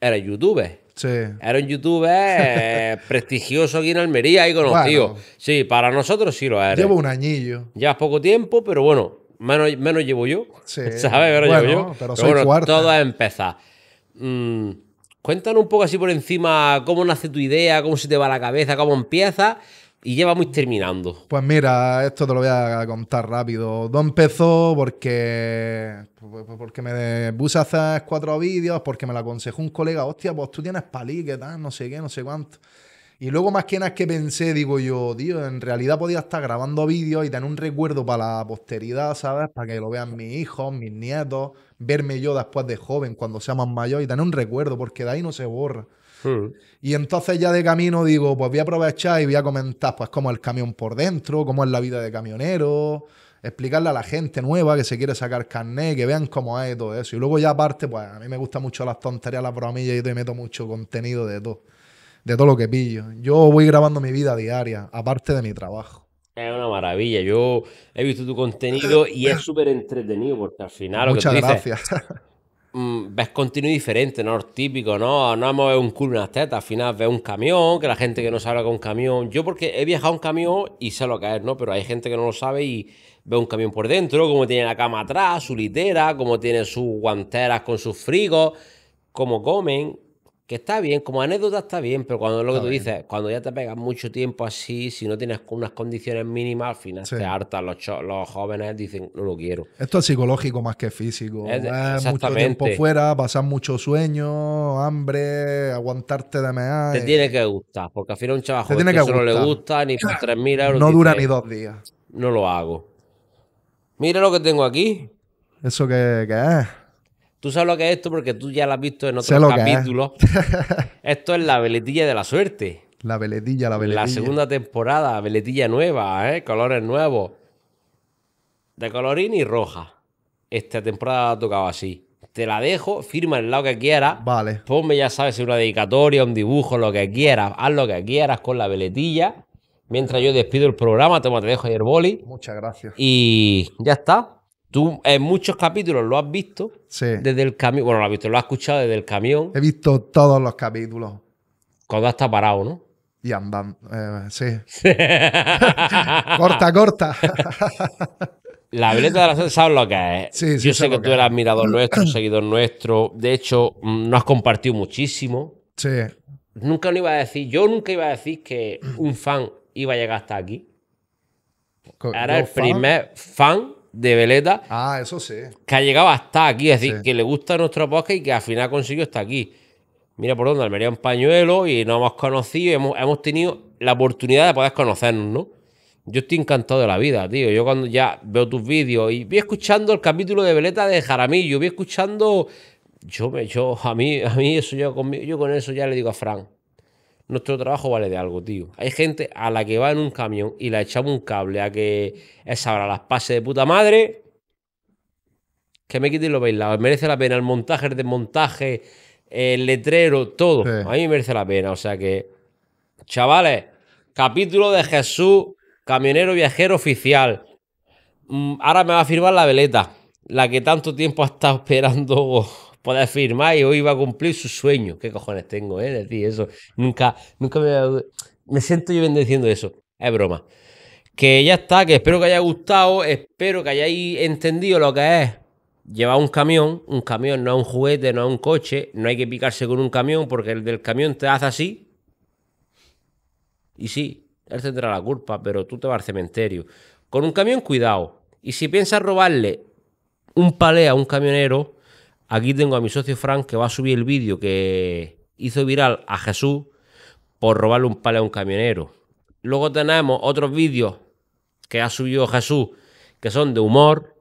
eres youtuber. Era un youtuber eh, (laughs) prestigioso aquí en Almería y conocido. sí, para nosotros sí lo era Llevo un añillo. Ya poco tiempo, pero bueno, menos, llevo yo. Sí. (laughs) ¿Sabes? Menos yo. Pero, todo empieza. Mm, cuéntanos un poco así por encima cómo nace tu idea, cómo se te va la cabeza, cómo empieza y ya vamos terminando. Pues mira, esto te lo voy a contar rápido. Todo empezó porque, porque me puse a hacer cuatro vídeos, porque me lo aconsejó un colega, hostia, pues tú tienes palí, que tal, no sé qué, no sé cuánto. Y luego más que nada que pensé, digo yo, tío, en realidad podía estar grabando vídeos y tener un recuerdo para la posteridad, ¿sabes? Para que lo vean mis hijos, mis nietos, verme yo después de joven, cuando sea más mayor, y tener un recuerdo, porque de ahí no se borra. Hmm. Y entonces ya de camino digo, pues voy a aprovechar y voy a comentar pues cómo es el camión por dentro, cómo es la vida de camionero, explicarle a la gente nueva que se quiere sacar carnet, que vean cómo es todo eso. Y luego ya aparte, pues a mí me gustan mucho las tonterías, las bromillas y te meto mucho contenido de todo, de todo lo que pillo. Yo voy grabando mi vida diaria, aparte de mi trabajo. Es una maravilla. Yo he visto tu contenido y es (laughs) súper entretenido porque al final... Muchas gracias. (laughs) Mm, ves contenido diferente, ¿no? típico, ¿no? No hemos un culo unas tetas, al final ves un camión, que la gente que no sabe que es un camión. Yo porque he viajado un camión y sé lo que es, ¿no? Pero hay gente que no lo sabe y ve un camión por dentro, cómo tiene la cama atrás, su litera, cómo tiene sus guanteras con sus frigos, cómo comen, que está bien, como anécdota está bien, pero cuando lo que tú dices, cuando ya te pegas mucho tiempo así, si no tienes unas condiciones mínimas, al final te hartas. Los, los, jóvenes dicen, no lo quiero. Esto es psicológico más que físico. Es, mucho tiempo fuera, pasar mucho sueño, hambre, aguantarte de mear. Te eh. tiene que gustar, porque al final un chaval que que, no le gusta ni por 3.000 euros. No dura ni dos días. No lo hago. Mira lo que tengo aquí. ¿Eso que qué es? Tú sabes lo que es esto porque tú ya lo has visto en otros capítulos. (laughs) esto es la veletilla de la suerte. La veletilla, la veletilla. La segunda temporada, veletilla nueva, ¿eh? colores nuevos. De colorín y roja. Esta temporada ha tocado así. Te la dejo, firma el lado que quieras. Vale. Ponme, ya sabes, una dedicatoria, un dibujo, lo que quieras. Haz lo que quieras con la veletilla. Mientras yo despido el programa, te dejo ayer boli. Muchas gracias. Y ya está. Tú en muchos capítulos lo has visto sí. desde el camión. Bueno, lo has visto, lo has escuchado desde el camión. He visto todos los capítulos. Cuando está parado, ¿no? Y andan, eh, sí. (laughs) corta, corta. (laughs) La violeta de la ¿sabes lo que es? Sí, sí, Yo sé que tú eres admirador nuestro, (clears throat) seguidor nuestro. De hecho, mm, nos has compartido muchísimo. Sí. Nunca lo iba a decir. Yo nunca iba a decir que un fan iba a llegar hasta aquí. Era el primer fan de Veleta. Ah, eso sí. Que ha llegado hasta aquí, es decir, que le gusta nuestro podcast y que al final consiguió estar aquí. Mira por dónde, Almería un pañuelo y nos hemos conocido y hemos, tenido la oportunidad de poder conocernos, ¿no? Yo estoy encantado de la vida, tío. Yo cuando ya veo tus vídeos y vi escuchando el capítulo de Veleta de Jaramillo, vi escuchando. Yo me, yo, a mí, a mí eso yo conmigo, yo con eso ya le digo a Fran nuestro trabajo vale de algo, tío. Hay gente a la que va en un camión y la echamos un cable a que ahora las pases de puta madre. Que me quiten lo bailados. Merece la pena el montaje, el desmontaje, el letrero, todo. A mí me merece la pena. O sea que, chavales, capítulo de Jesús, camionero viajero oficial. Mm, ahora me va a firmar la veleta, la que tanto tiempo ha estado esperando poder firmar y hoy va a cumplir su sueño. ¿Qué cojones tengo, eh? De eso. Nunca, nunca me, me siento yo bendeciendo eso. Es broma. Que ya está, que espero que haya gustado, espero que hayáis entendido lo que es ...llevar un camión, un camión no es un juguete, no es un coche, no hay que picarse con un camión porque el del camión te hace así. Y sí, él tendrá la culpa, pero tú te vas al cementerio. Con un camión, cuidado. Y si piensas robarle un palé a un camionero, Aquí tengo a mi socio Frank que va a subir el vídeo que hizo viral a Jesús por robarle un palo a un camionero. Luego tenemos otros vídeos que ha subido Jesús que son de humor,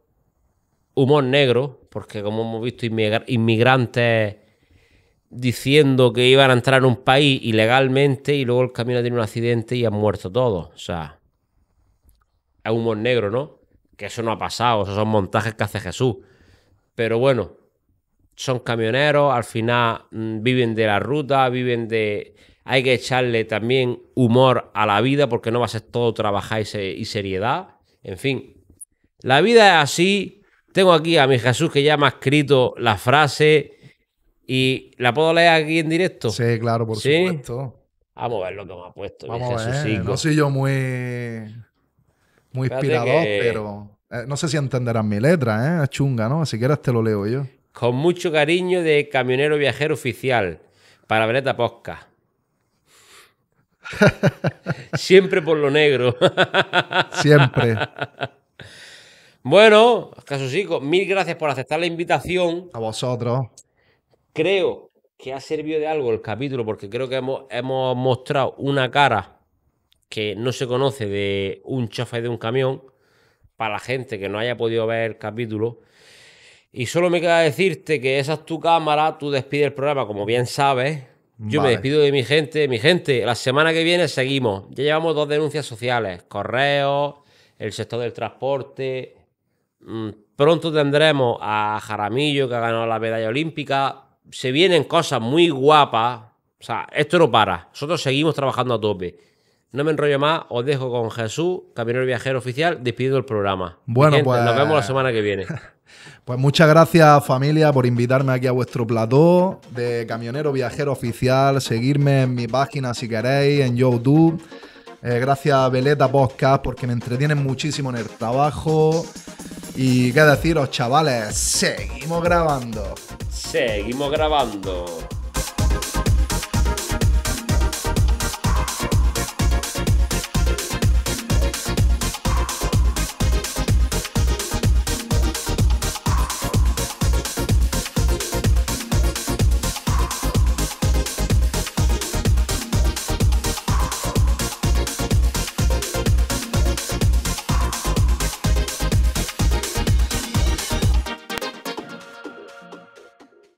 humor negro, porque como hemos visto inmigrantes diciendo que iban a entrar en un país ilegalmente y luego el camión tiene un accidente y han muerto todos. O sea, es humor negro, ¿no? Que eso no ha pasado, esos son montajes que hace Jesús. Pero bueno, son camioneros, al final mm, viven de la ruta, viven de... Hay que echarle también humor a la vida porque no va a ser todo trabajar y, seriedad. En fin, la vida es así. Tengo aquí a mi Jesús que ya me ha escrito la frase y la puedo leer aquí en directo. Sí, claro, por supuesto. Vamos a ver lo que me ha puesto. mi a No soy yo muy, muy inspirador, pero eh, no sé si entenderán mi letra, ¿eh? Es chunga, ¿no? Si quieres te lo leo yo. Con mucho cariño de camionero viajero oficial para Breta Posca. (laughs) Siempre por lo negro. (laughs) Siempre. Bueno, chico, mil gracias por aceptar la invitación. A vosotros. Creo que ha servido de algo el capítulo porque creo que hemos, hemos mostrado una cara que no se conoce de un chofer de un camión para la gente que no haya podido ver el capítulo y solo me queda decirte que esa es tu cámara, tú despides el programa, como bien sabes. Yo me despido de mi gente, mi gente. La semana que viene seguimos. Ya llevamos dos denuncias sociales: correos, el sector del transporte. Mm, pronto tendremos a Jaramillo, que ha ganado la medalla olímpica. Se vienen cosas muy guapas. O sea, esto no para. Nosotros seguimos trabajando a tope. No me enrollo más, os dejo con Jesús, Camionero Viajero Oficial, despidiendo el programa. Bueno, pues. Nos vemos la semana que viene. (laughs) Pues muchas gracias familia por invitarme aquí a vuestro plató de camionero viajero oficial, seguirme en mi página si queréis, en YouTube. Eh, gracias a Veleta Podcast porque me entretienen muchísimo en el trabajo. Y qué deciros chavales, seguimos grabando. Seguimos grabando.